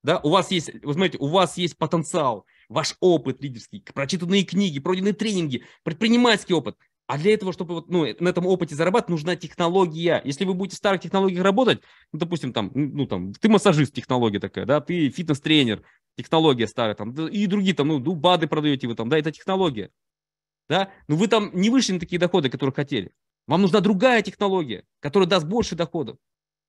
да, у вас есть, вы смотрите, у вас есть потенциал, ваш опыт лидерский, прочитанные книги, пройденные тренинги, предпринимательский опыт – а для этого, чтобы вот, ну, э, на этом опыте зарабатывать, нужна технология. Если вы будете в старых технологиях работать, ну, допустим, там, ну, там, ты массажист, технология такая, да, ты фитнес-тренер, технология старая, там, и другие, там, ну, бады продаете вы там, да, это технология, да, но ну, вы там не вышли на такие доходы, которые хотели. Вам нужна другая технология, которая даст больше доходов.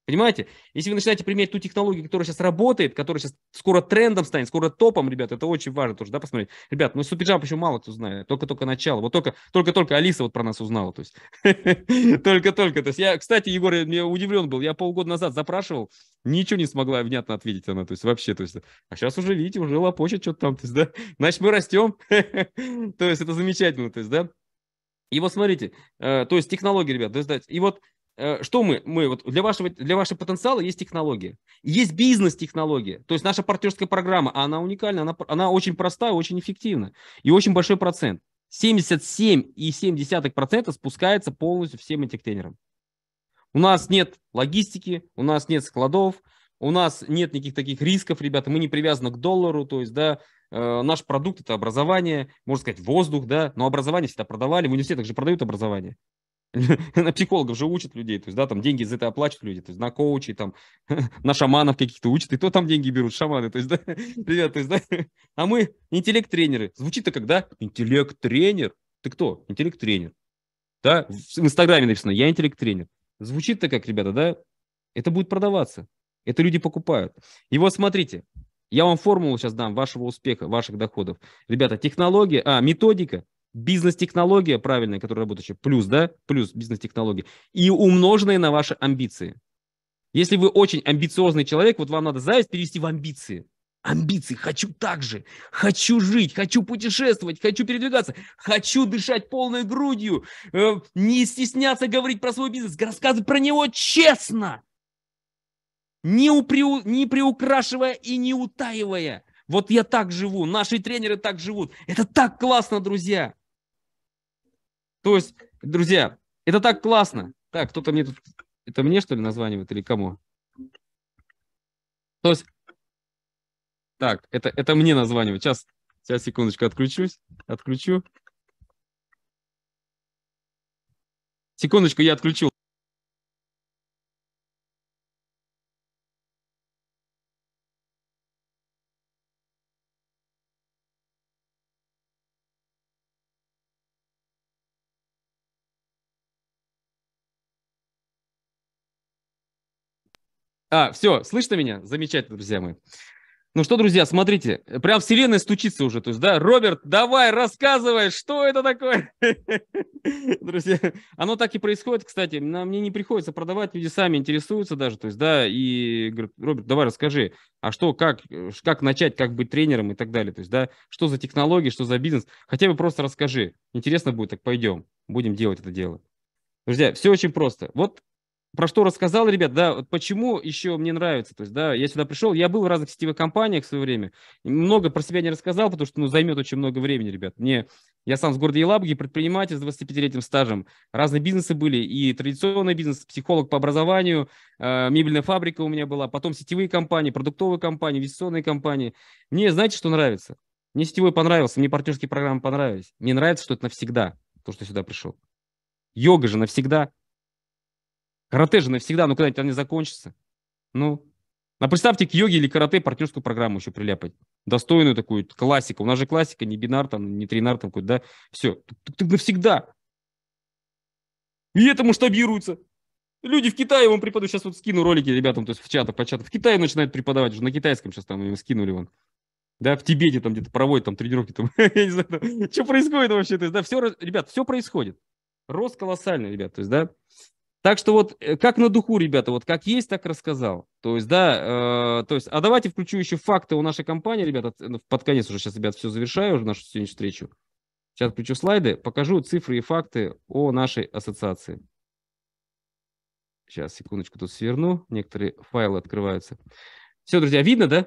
Понимаете? Если вы начинаете применять ту технологию, которая сейчас работает, которая сейчас скоро трендом станет, скоро топом, ребят, это очень важно тоже, да, посмотреть. Ребят, ну Суперджамп еще мало кто знает, только-только начало. Вот только, только-только Алиса вот про нас узнала, то есть. Только-только. То есть я, кстати, Егор, я удивлен был, я полгода назад запрашивал, ничего не смогла внятно ответить она, то есть вообще, то есть. А сейчас уже, видите, уже лопочет что-то там, то есть, да. Значит, мы растем. То есть это замечательно, то есть, да. И вот смотрите, э, то есть технологии, ребят, то есть, и вот Э, что мы? Мы вот для вашего, для вашего потенциала есть технология, есть бизнес-технология. То есть наша партнерская программа, а она уникальна, она, она очень простая, очень эффективна и очень большой процент. 77,7% спускается полностью всем этим тренерам. У нас нет логистики, у нас нет складов, у нас нет никаких таких рисков, ребята, мы не привязаны к доллару, то есть, да, э, наш продукт это образование, можно сказать, воздух, да, но образование всегда продавали, в университетах же продают образование. на психологов же учат людей, то есть, да, там деньги за это оплачивают люди, то есть, на коучей, там, на шаманов каких-то учат, и то там деньги берут, шаманы, то есть, да, ребят, то есть, да, а мы интеллект-тренеры. Звучит-то как, да, интеллект-тренер? Ты кто? Интеллект-тренер. Да, в Инстаграме написано, я интеллект-тренер. Звучит-то как, ребята, да, это будет продаваться, это люди покупают. И вот смотрите, я вам формулу сейчас дам вашего успеха, ваших доходов. Ребята, технология, а, методика, бизнес-технология правильная, которая работающая, плюс, да, плюс бизнес-технология, и умноженные на ваши амбиции. Если вы очень амбициозный человек, вот вам надо зависть перевести в амбиции. Амбиции, хочу так же, хочу жить, хочу путешествовать, хочу передвигаться, хочу дышать полной грудью, э, не стесняться говорить про свой бизнес, рассказывать про него честно, не, упреу, не приукрашивая и не утаивая. Вот я так живу, наши тренеры так живут. Это так классно, друзья. То есть, друзья, это так классно. Так, кто-то мне тут... Это мне, что ли, названивает или кому? То есть... Так, это, это мне названивает. Сейчас, сейчас, секундочку, отключусь. Отключу. Секундочку, я отключил. А, все, слышно меня? Замечательно, друзья мои. Ну что, друзья, смотрите, прям вселенная стучится уже. То есть, да, Роберт, давай, рассказывай, что это такое? Друзья, оно так и происходит, кстати. Мне не приходится продавать, люди сами интересуются даже. То есть, да, и говорят, Роберт, давай расскажи, а что, как, как начать, как быть тренером и так далее. То есть, да, что за технологии, что за бизнес. Хотя бы просто расскажи. Интересно будет, так пойдем, будем делать это дело. Друзья, все очень просто. Вот про что рассказал, ребят, да, вот почему еще мне нравится, то есть, да, я сюда пришел, я был в разных сетевых компаниях в свое время, много про себя не рассказал, потому что, ну, займет очень много времени, ребят, мне, я сам с города Елабуги, предприниматель с 25-летним стажем, разные бизнесы были, и традиционный бизнес, психолог по образованию, э, мебельная фабрика у меня была, потом сетевые компании, продуктовые компании, инвестиционные компании, мне, знаете, что нравится? Мне сетевой понравился, мне партнерские программы понравились, мне нравится, что это навсегда, то, что сюда пришел. Йога же навсегда – Карате же навсегда, ну когда-нибудь она не закончится. Ну, а представьте, к йоге или карате партнерскую программу еще приляпать. Достойную такую классику. У нас же классика, не бинар там, не тринар там какой-то, да? Все, так, навсегда. И это масштабируется. Люди в Китае вам преподают. Сейчас вот скину ролики ребятам, то есть в чатах, по чатам. В Китае начинают преподавать, уже на китайском сейчас там им скинули вон. Да, в Тибете там где-то проводят там тренировки. Там, я не знаю, там, что происходит вообще. То есть, да, все, ребят, все происходит. Рост колоссальный, ребят. То есть, да, так что вот э, как на духу, ребята, вот как есть, так рассказал. То есть, да, э, то есть, а давайте включу еще факты у нашей компании, ребята, ну, под конец уже сейчас, ребят, все завершаю, уже нашу сегодняшнюю встречу. Сейчас включу слайды, покажу цифры и факты о нашей ассоциации. Сейчас, секундочку, тут сверну, некоторые файлы открываются. Все, друзья, видно, да?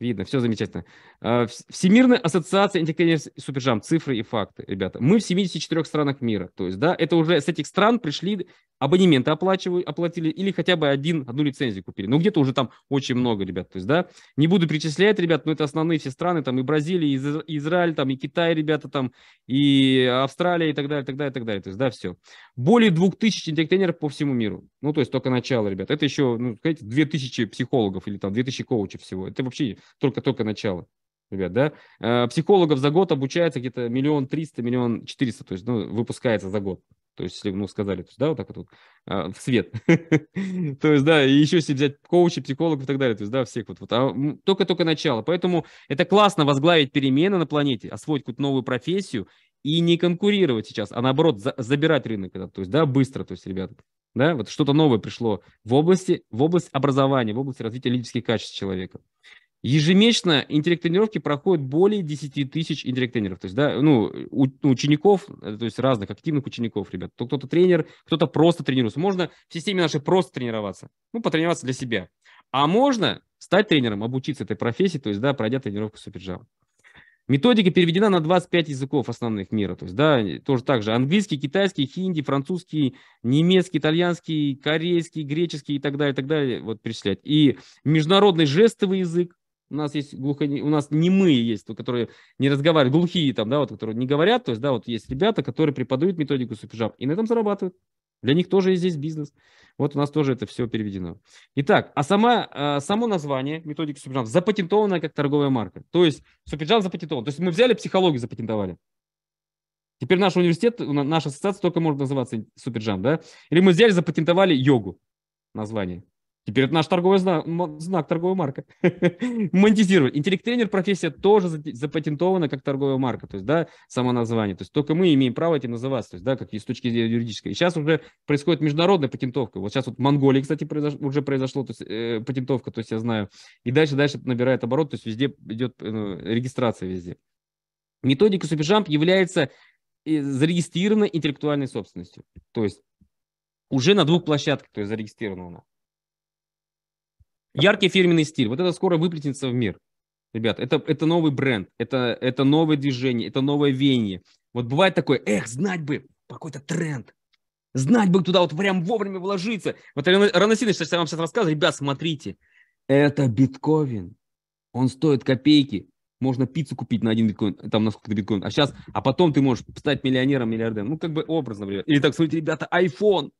Видно, все замечательно. А, Всемирная ассоциация интеллектуальных супержам, цифры и факты, ребята. Мы в 74 странах мира. То есть, да, это уже с этих стран пришли абонементы оплачиваю, оплатили или хотя бы один, одну лицензию купили. Ну, где-то уже там очень много, ребят. То есть, да, не буду причислять ребят, но это основные все страны, там и Бразилия, и Израиль, там и Китай, ребята, там и Австралия и так далее, и так далее, и так далее. То есть, да, все. Более 2000 интеллект-тренеров по всему миру. Ну, то есть, только начало, ребят. Это еще, ну, знаете, 2000 психологов или там 2000 коучей всего. Это вообще только-только начало ребят, да, э, психологов за год обучается где-то миллион триста, миллион четыреста, то есть, ну, выпускается за год. То есть, если ну, сказали, то есть, да, вот так вот, а, в свет. то есть, да, и еще если взять коуча, психологов и так далее, то есть, да, всех вот. вот а только-только начало. Поэтому это классно возглавить перемены на планете, освоить какую-то новую профессию и не конкурировать сейчас, а наоборот, за, забирать рынок то есть, да, быстро, то есть, ребята. Да, вот что-то новое пришло в области, в область образования, в области развития лидерских качеств человека. Ежемесячно интеллект-тренировки проходят более 10 тысяч интеллект-тренеров. То есть, да, ну, у, учеников, э, то есть разных активных учеников, ребят. Кто-то тренер, кто-то просто тренируется. Можно в системе нашей просто тренироваться. Ну, потренироваться для себя. А можно стать тренером, обучиться этой профессии, то есть, да, пройдя тренировку SuperJava. Методика переведена на 25 языков основных мира. То есть, да, тоже так же. Английский, китайский, хинди, французский, немецкий, итальянский, корейский, греческий и так далее, и так далее. Вот перечислять. И международный жестовый язык, у нас есть глухоне... у нас немые есть, которые не разговаривают, глухие там, да, вот, которые не говорят, то есть, да, вот есть ребята, которые преподают методику суфижаб и на этом зарабатывают. Для них тоже есть здесь бизнес. Вот у нас тоже это все переведено. Итак, а сама, а, само название методики суфижаб запатентовано как торговая марка. То есть суфижаб запатентован. То есть мы взяли психологию, запатентовали. Теперь наш университет, наша ассоциация только может называться Суперджам, да? Или мы взяли, запатентовали йогу название. Теперь это наш торговый знак, знак торговой марка. Монетизировать. Интеллект-тренер профессия тоже запатентована как торговая марка, то есть, да, само название. То есть только мы имеем право этим называться, то есть, да, как и с точки зрения юридической. И сейчас уже происходит международная патентовка. Вот сейчас вот в Монголии, кстати, произош... уже произошло то есть, э, патентовка, то есть я знаю. И дальше, дальше набирает оборот, то есть везде идет э, регистрация везде. Методика Суперджамп является э, зарегистрированной интеллектуальной собственностью. То есть уже на двух площадках, то есть зарегистрирована она. Яркий фирменный стиль. Вот это скоро выплеснется в мир. Ребят, это, это новый бренд, это, это новое движение, это новое веяние. Вот бывает такое, эх, знать бы какой-то тренд, знать бы туда вот прям вовремя вложиться. Вот Раносин, что я вам сейчас рассказываю, ребят, смотрите, это Биткоин, он стоит копейки, можно пиццу купить на один биткоин, там на сколько-то биткоин, а сейчас, а потом ты можешь стать миллионером, миллиардером, ну как бы образно, ребят. Или так, смотрите, ребята, iPhone,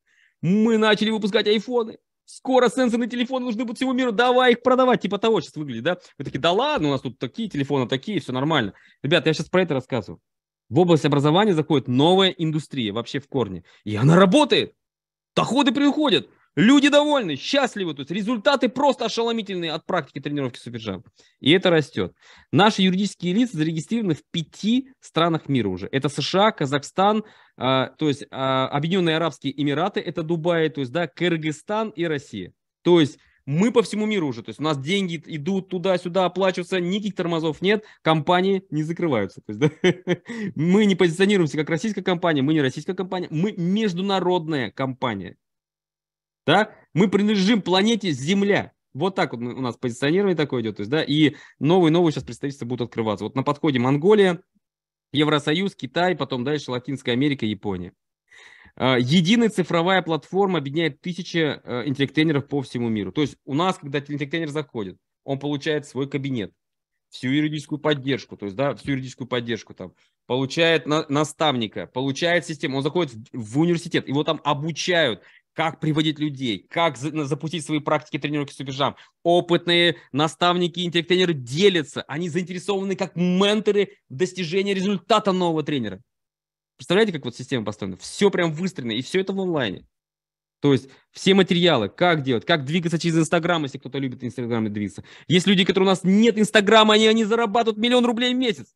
мы начали выпускать айфоны, Скоро сенсорные телефоны нужны будут всему миру, давай их продавать, типа того сейчас выглядит, да? Вы такие, да ладно, у нас тут такие телефоны, такие, все нормально. Ребята, я сейчас про это рассказываю. В область образования заходит новая индустрия вообще в корне. И она работает. Доходы приходят. Люди довольны, счастливы. То есть результаты просто ошеломительные от практики тренировки Суперджамп. И это растет. Наши юридические лица зарегистрированы в пяти странах мира уже. Это США, Казахстан, э, то есть э, Объединенные Арабские Эмираты, это Дубай, то есть да, Кыргызстан и Россия. То есть мы по всему миру уже, то есть у нас деньги идут туда-сюда, оплачиваются, никаких тормозов нет, компании не закрываются. То есть, да? мы не позиционируемся как российская компания, мы не российская компания, мы международная компания да, мы принадлежим планете Земля. Вот так вот у нас позиционирование такое идет, то есть, да, и новые-новые сейчас представительства будут открываться. Вот на подходе Монголия, Евросоюз, Китай, потом дальше Латинская Америка, Япония. А, единая цифровая платформа объединяет тысячи э, интеллект по всему миру. То есть у нас, когда интеллект заходит, он получает свой кабинет, всю юридическую поддержку, то есть, да, всю юридическую поддержку там, получает на, наставника, получает систему, он заходит в, в университет, его там обучают, как приводить людей, как запустить свои практики тренировки с убежам. Опытные наставники, интеллект-тренеры делятся. Они заинтересованы как менторы в достижении результата нового тренера. Представляете, как вот система построена? Все прям выстроено, и все это в онлайне. То есть все материалы, как делать, как двигаться через Инстаграм, если кто-то любит Инстаграм и двигаться. Есть люди, которые у нас нет Инстаграма, они, они зарабатывают миллион рублей в месяц.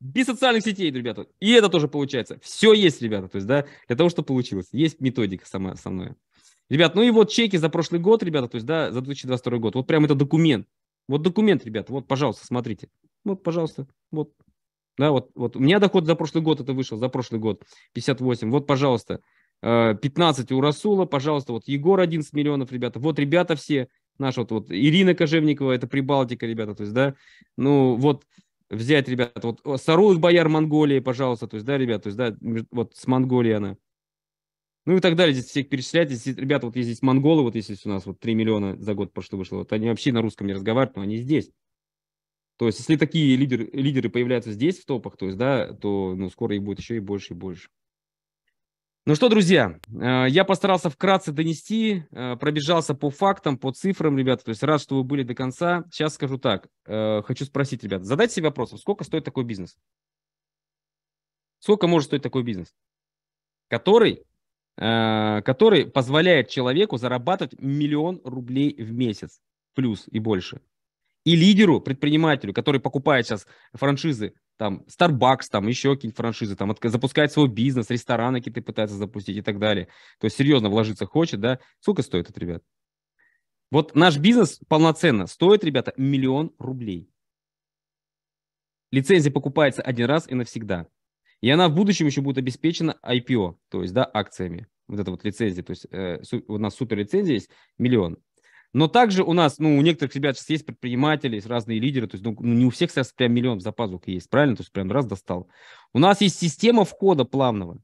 Без социальных сетей, ребята. И это тоже получается. Все есть, ребята. То есть, да, для того, чтобы получилось. Есть методика самая со Ребят, ну и вот чеки за прошлый год, ребята, то есть, да, за 2022 год. Вот прям это документ. Вот документ, ребята, вот, пожалуйста, смотрите. Вот, пожалуйста, вот. Да, вот, вот. У меня доход за прошлый год это вышел, за прошлый год 58. Вот, пожалуйста, 15 э, у Расула, пожалуйста, вот Егор 11 миллионов, ребята. Вот ребята все, наша вот, вот Ирина Кожевникова, это Прибалтика, ребята, то есть, да. Ну, вот, взять, ребят, вот Сарулых бояр Монголии, пожалуйста, то есть, да, ребят, то есть, да, вот с Монголии она. Ну и так далее, здесь всех перечислять. Здесь, ребята, вот есть здесь монголы, вот есть здесь у нас вот 3 миллиона за год прошло вышло, вот они вообще на русском не разговаривают, но они здесь. То есть, если такие лидеры, лидеры появляются здесь в топах, то есть, да, то ну, скоро их будет еще и больше и больше. Ну что, друзья, э, я постарался вкратце донести, э, пробежался по фактам, по цифрам, ребята. То есть рад, что вы были до конца. Сейчас скажу так. Э, хочу спросить, ребята, задайте себе вопрос, сколько стоит такой бизнес? Сколько может стоить такой бизнес, который, который позволяет человеку зарабатывать миллион рублей в месяц, плюс и больше? И лидеру, предпринимателю, который покупает сейчас франшизы там Starbucks, там еще какие-нибудь франшизы, там от, запускает свой бизнес, рестораны какие-то пытается запустить и так далее. То есть серьезно вложиться хочет, да? Сколько стоит это, ребят? Вот наш бизнес полноценно стоит, ребята, миллион рублей. Лицензия покупается один раз и навсегда. И она в будущем еще будет обеспечена IPO, то есть, да, акциями. Вот эта вот лицензия, то есть э, у нас супер лицензия есть, миллион. Но также у нас, ну, у некоторых ребят сейчас есть предприниматели, есть разные лидеры, то есть ну, ну не у всех сейчас прям миллион за пазухой есть, правильно? То есть прям раз достал. У нас есть система входа плавного.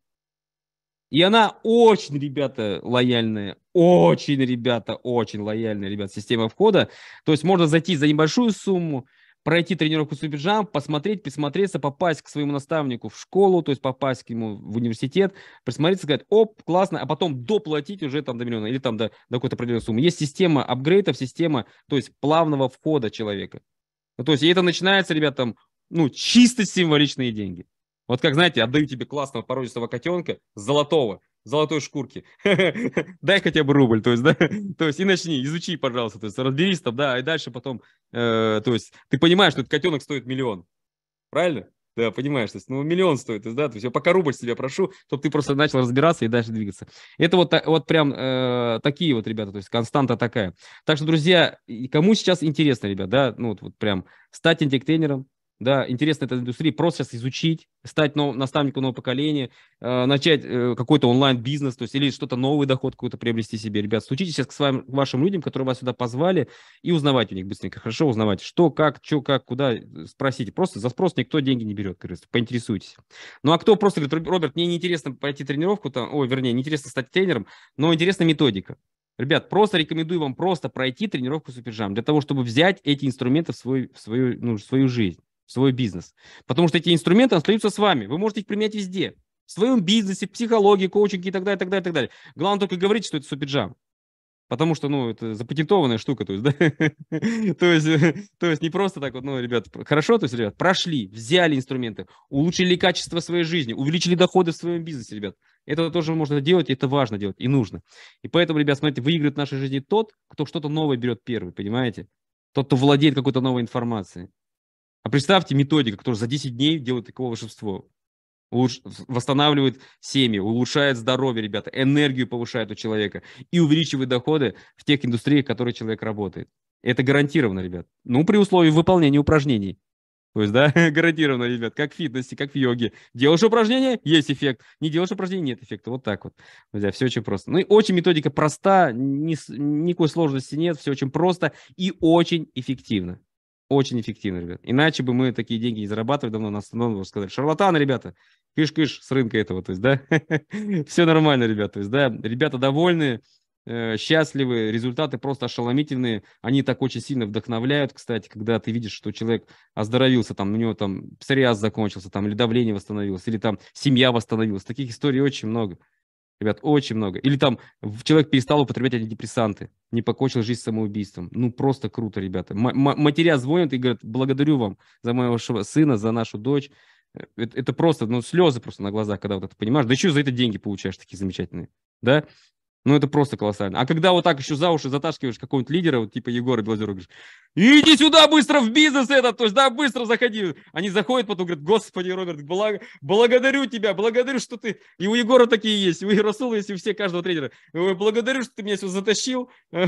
И она очень, ребята, лояльная. Очень, ребята, очень лояльная, ребят, система входа. То есть можно зайти за небольшую сумму, пройти тренировку суперджамп, посмотреть, присмотреться, попасть к своему наставнику в школу, то есть попасть к нему в университет, присмотреться, сказать, оп, классно, а потом доплатить уже там до миллиона или там до, до какой-то определенной суммы. Есть система апгрейдов, система, то есть плавного входа человека. Ну, то есть и это начинается, ребята, там, ну, чисто символичные деньги. Вот как, знаете, отдаю тебе классного породистого котенка, золотого, золотой шкурки. Дай хотя бы рубль, то есть, да, то есть и начни, изучи, пожалуйста, то есть разберись там, да, и дальше потом, э, то есть ты понимаешь, что этот котенок стоит миллион, правильно? Да, понимаешь, то есть, ну, миллион стоит, то есть, да, то есть я пока рубль себя прошу, чтобы ты просто начал разбираться и дальше двигаться. Это вот, вот прям э, такие вот ребята, то есть константа такая. Так что, друзья, кому сейчас интересно, ребята, да, ну, вот, вот прям стать интеллект-тренером, да, интересно эта индустрия, просто сейчас изучить, стать нов, наставником нового поколения, э, начать э, какой-то онлайн-бизнес, то есть или что-то новый доход какой-то приобрести себе. Ребят, стучитесь сейчас к, своим, к вашим людям, которые вас сюда позвали, и узнавать у них быстренько. Хорошо узнавать, что, как, что, как, куда, э, спросите. Просто за спрос никто деньги не берет, кажется, поинтересуйтесь. Ну, а кто просто говорит, Роберт, мне неинтересно пойти тренировку, там, ой, вернее, неинтересно стать тренером, но интересна методика. Ребят, просто рекомендую вам просто пройти тренировку с супержам для того, чтобы взять эти инструменты в, свой, в свою, ну, в свою жизнь свой бизнес. Потому что эти инструменты остаются с вами. Вы можете их применять везде. В своем бизнесе, психологии, коучинге и так далее, и так далее, и так далее. Главное только говорить, что это суперджам, Потому что, ну, это запатентованная штука, то есть, да? то, есть, то есть не просто так вот, ну, ребят, хорошо, то есть, ребят, прошли, взяли инструменты, улучшили качество своей жизни, увеличили доходы в своем бизнесе, ребят. Это тоже можно делать, это важно делать и нужно. И поэтому, ребят, смотрите, выигрывает в нашей жизни тот, кто что-то новое берет первый, понимаете? Тот, кто владеет какой-то новой информацией. А представьте методика, которая за 10 дней делает такое волшебство. Улуш... Восстанавливает семьи, улучшает здоровье, ребята, энергию повышает у человека и увеличивает доходы в тех индустриях, в которых человек работает. Это гарантированно, ребят. Ну, при условии выполнения упражнений. То есть, да, гарантированно, ребят, как в фитнесе, как в йоге. Делаешь упражнение, есть эффект. Не делаешь упражнение, нет эффекта. Вот так вот. Друзья, все очень просто. Ну и очень методика проста, ни, никакой сложности нет, все очень просто и очень эффективно. Очень эффективно, ребят. Иначе бы мы такие деньги не зарабатывали давно, нас давно уже сказали, шарлатаны, ребята, кыш-кыш с рынка этого, то есть, да, все нормально, ребята, то есть, да, ребята довольны, э, счастливы, результаты просто ошеломительные. Они так очень сильно вдохновляют, кстати, когда ты видишь, что человек оздоровился, там у него там псориаз закончился, там или давление восстановилось, или там семья восстановилась. Таких историй очень много. Ребят, очень много. Или там человек перестал употреблять антидепрессанты, не покончил жизнь самоубийством. Ну, просто круто, ребята. М- матеря звонят и говорят, благодарю вам за моего сына, за нашу дочь. Э, это, это просто, ну, слезы просто на глазах, когда вот это понимаешь. Да еще за это деньги получаешь такие замечательные, да? Ну, это просто колоссально. А когда вот так еще за уши затаскиваешь какого-нибудь лидера, вот типа Егора Белозерова, говоришь, иди сюда быстро в бизнес этот, то есть, да, быстро заходи. Они заходят потом, говорят, господи, Роберт, благ... благодарю тебя, благодарю, что ты... И у Егора такие есть, и у Яросула есть, и у всех каждого тренера. Благодарю, что ты меня сюда затащил.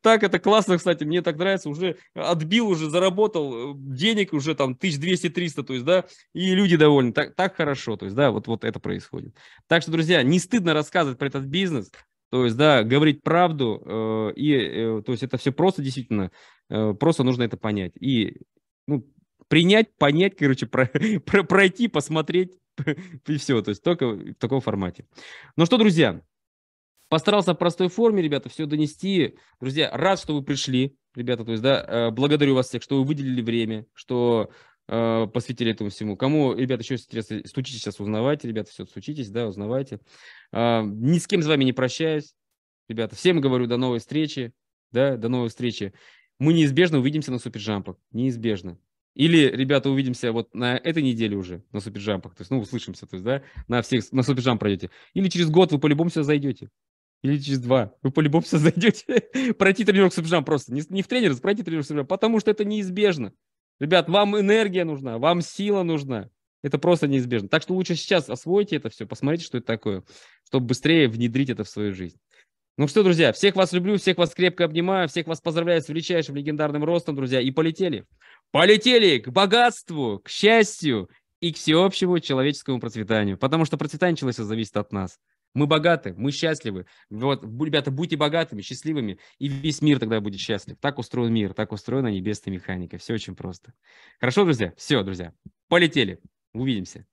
Так, это классно, кстати, мне так нравится. Уже отбил, уже заработал э, денег, уже там 1200-300, то есть, да, и люди довольны. Так, так хорошо, то есть, да, вот, вот это происходит. Так что, друзья, не стыдно рассказывать про этот бизнес, то есть, да, говорить правду, э, и, э, то есть это все просто действительно, э, просто нужно это понять. И ну, принять, понять, короче, про, про, пройти, посмотреть, и все, то есть только в таком формате. Ну что, друзья, постарался в простой форме, ребята, все донести. Друзья, рад, что вы пришли, ребята, то есть, да, э, благодарю вас всех, что вы выделили время, что Э, посвятили этому всему. Кому, ребята, еще интересно, стучитесь сейчас, узнавайте, ребята, все, стучитесь, да, узнавайте. А, ни с кем с вами не прощаюсь, ребята. Всем говорю до новой встречи, да, до новой встречи. Мы неизбежно увидимся на суперджампах, неизбежно. Или, ребята, увидимся вот на этой неделе уже на суперджампах, то есть, ну, услышимся, то есть, да, на всех, на суперджамп пройдете. Или через год вы по-любому сюда зайдете. Или через два. Вы по-любому сюда зайдете. пройти тренировку суперджамп просто. Не, не в тренер, а пройти тренировку суперджамп, потому что это неизбежно. Ребят, вам энергия нужна, вам сила нужна. Это просто неизбежно. Так что лучше сейчас освойте это все, посмотрите, что это такое, чтобы быстрее внедрить это в свою жизнь. Ну что, друзья, всех вас люблю, всех вас крепко обнимаю, всех вас поздравляю с величайшим легендарным ростом, друзья, и полетели. Полетели к богатству, к счастью и к всеобщему человеческому процветанию, потому что процветание человека зависит от нас. Мы богаты, мы счастливы. Вот, ребята, будьте богатыми, счастливыми, и весь мир тогда будет счастлив. Так устроен мир, так устроена небесная механика. Все очень просто. Хорошо, друзья? Все, друзья, полетели. Увидимся.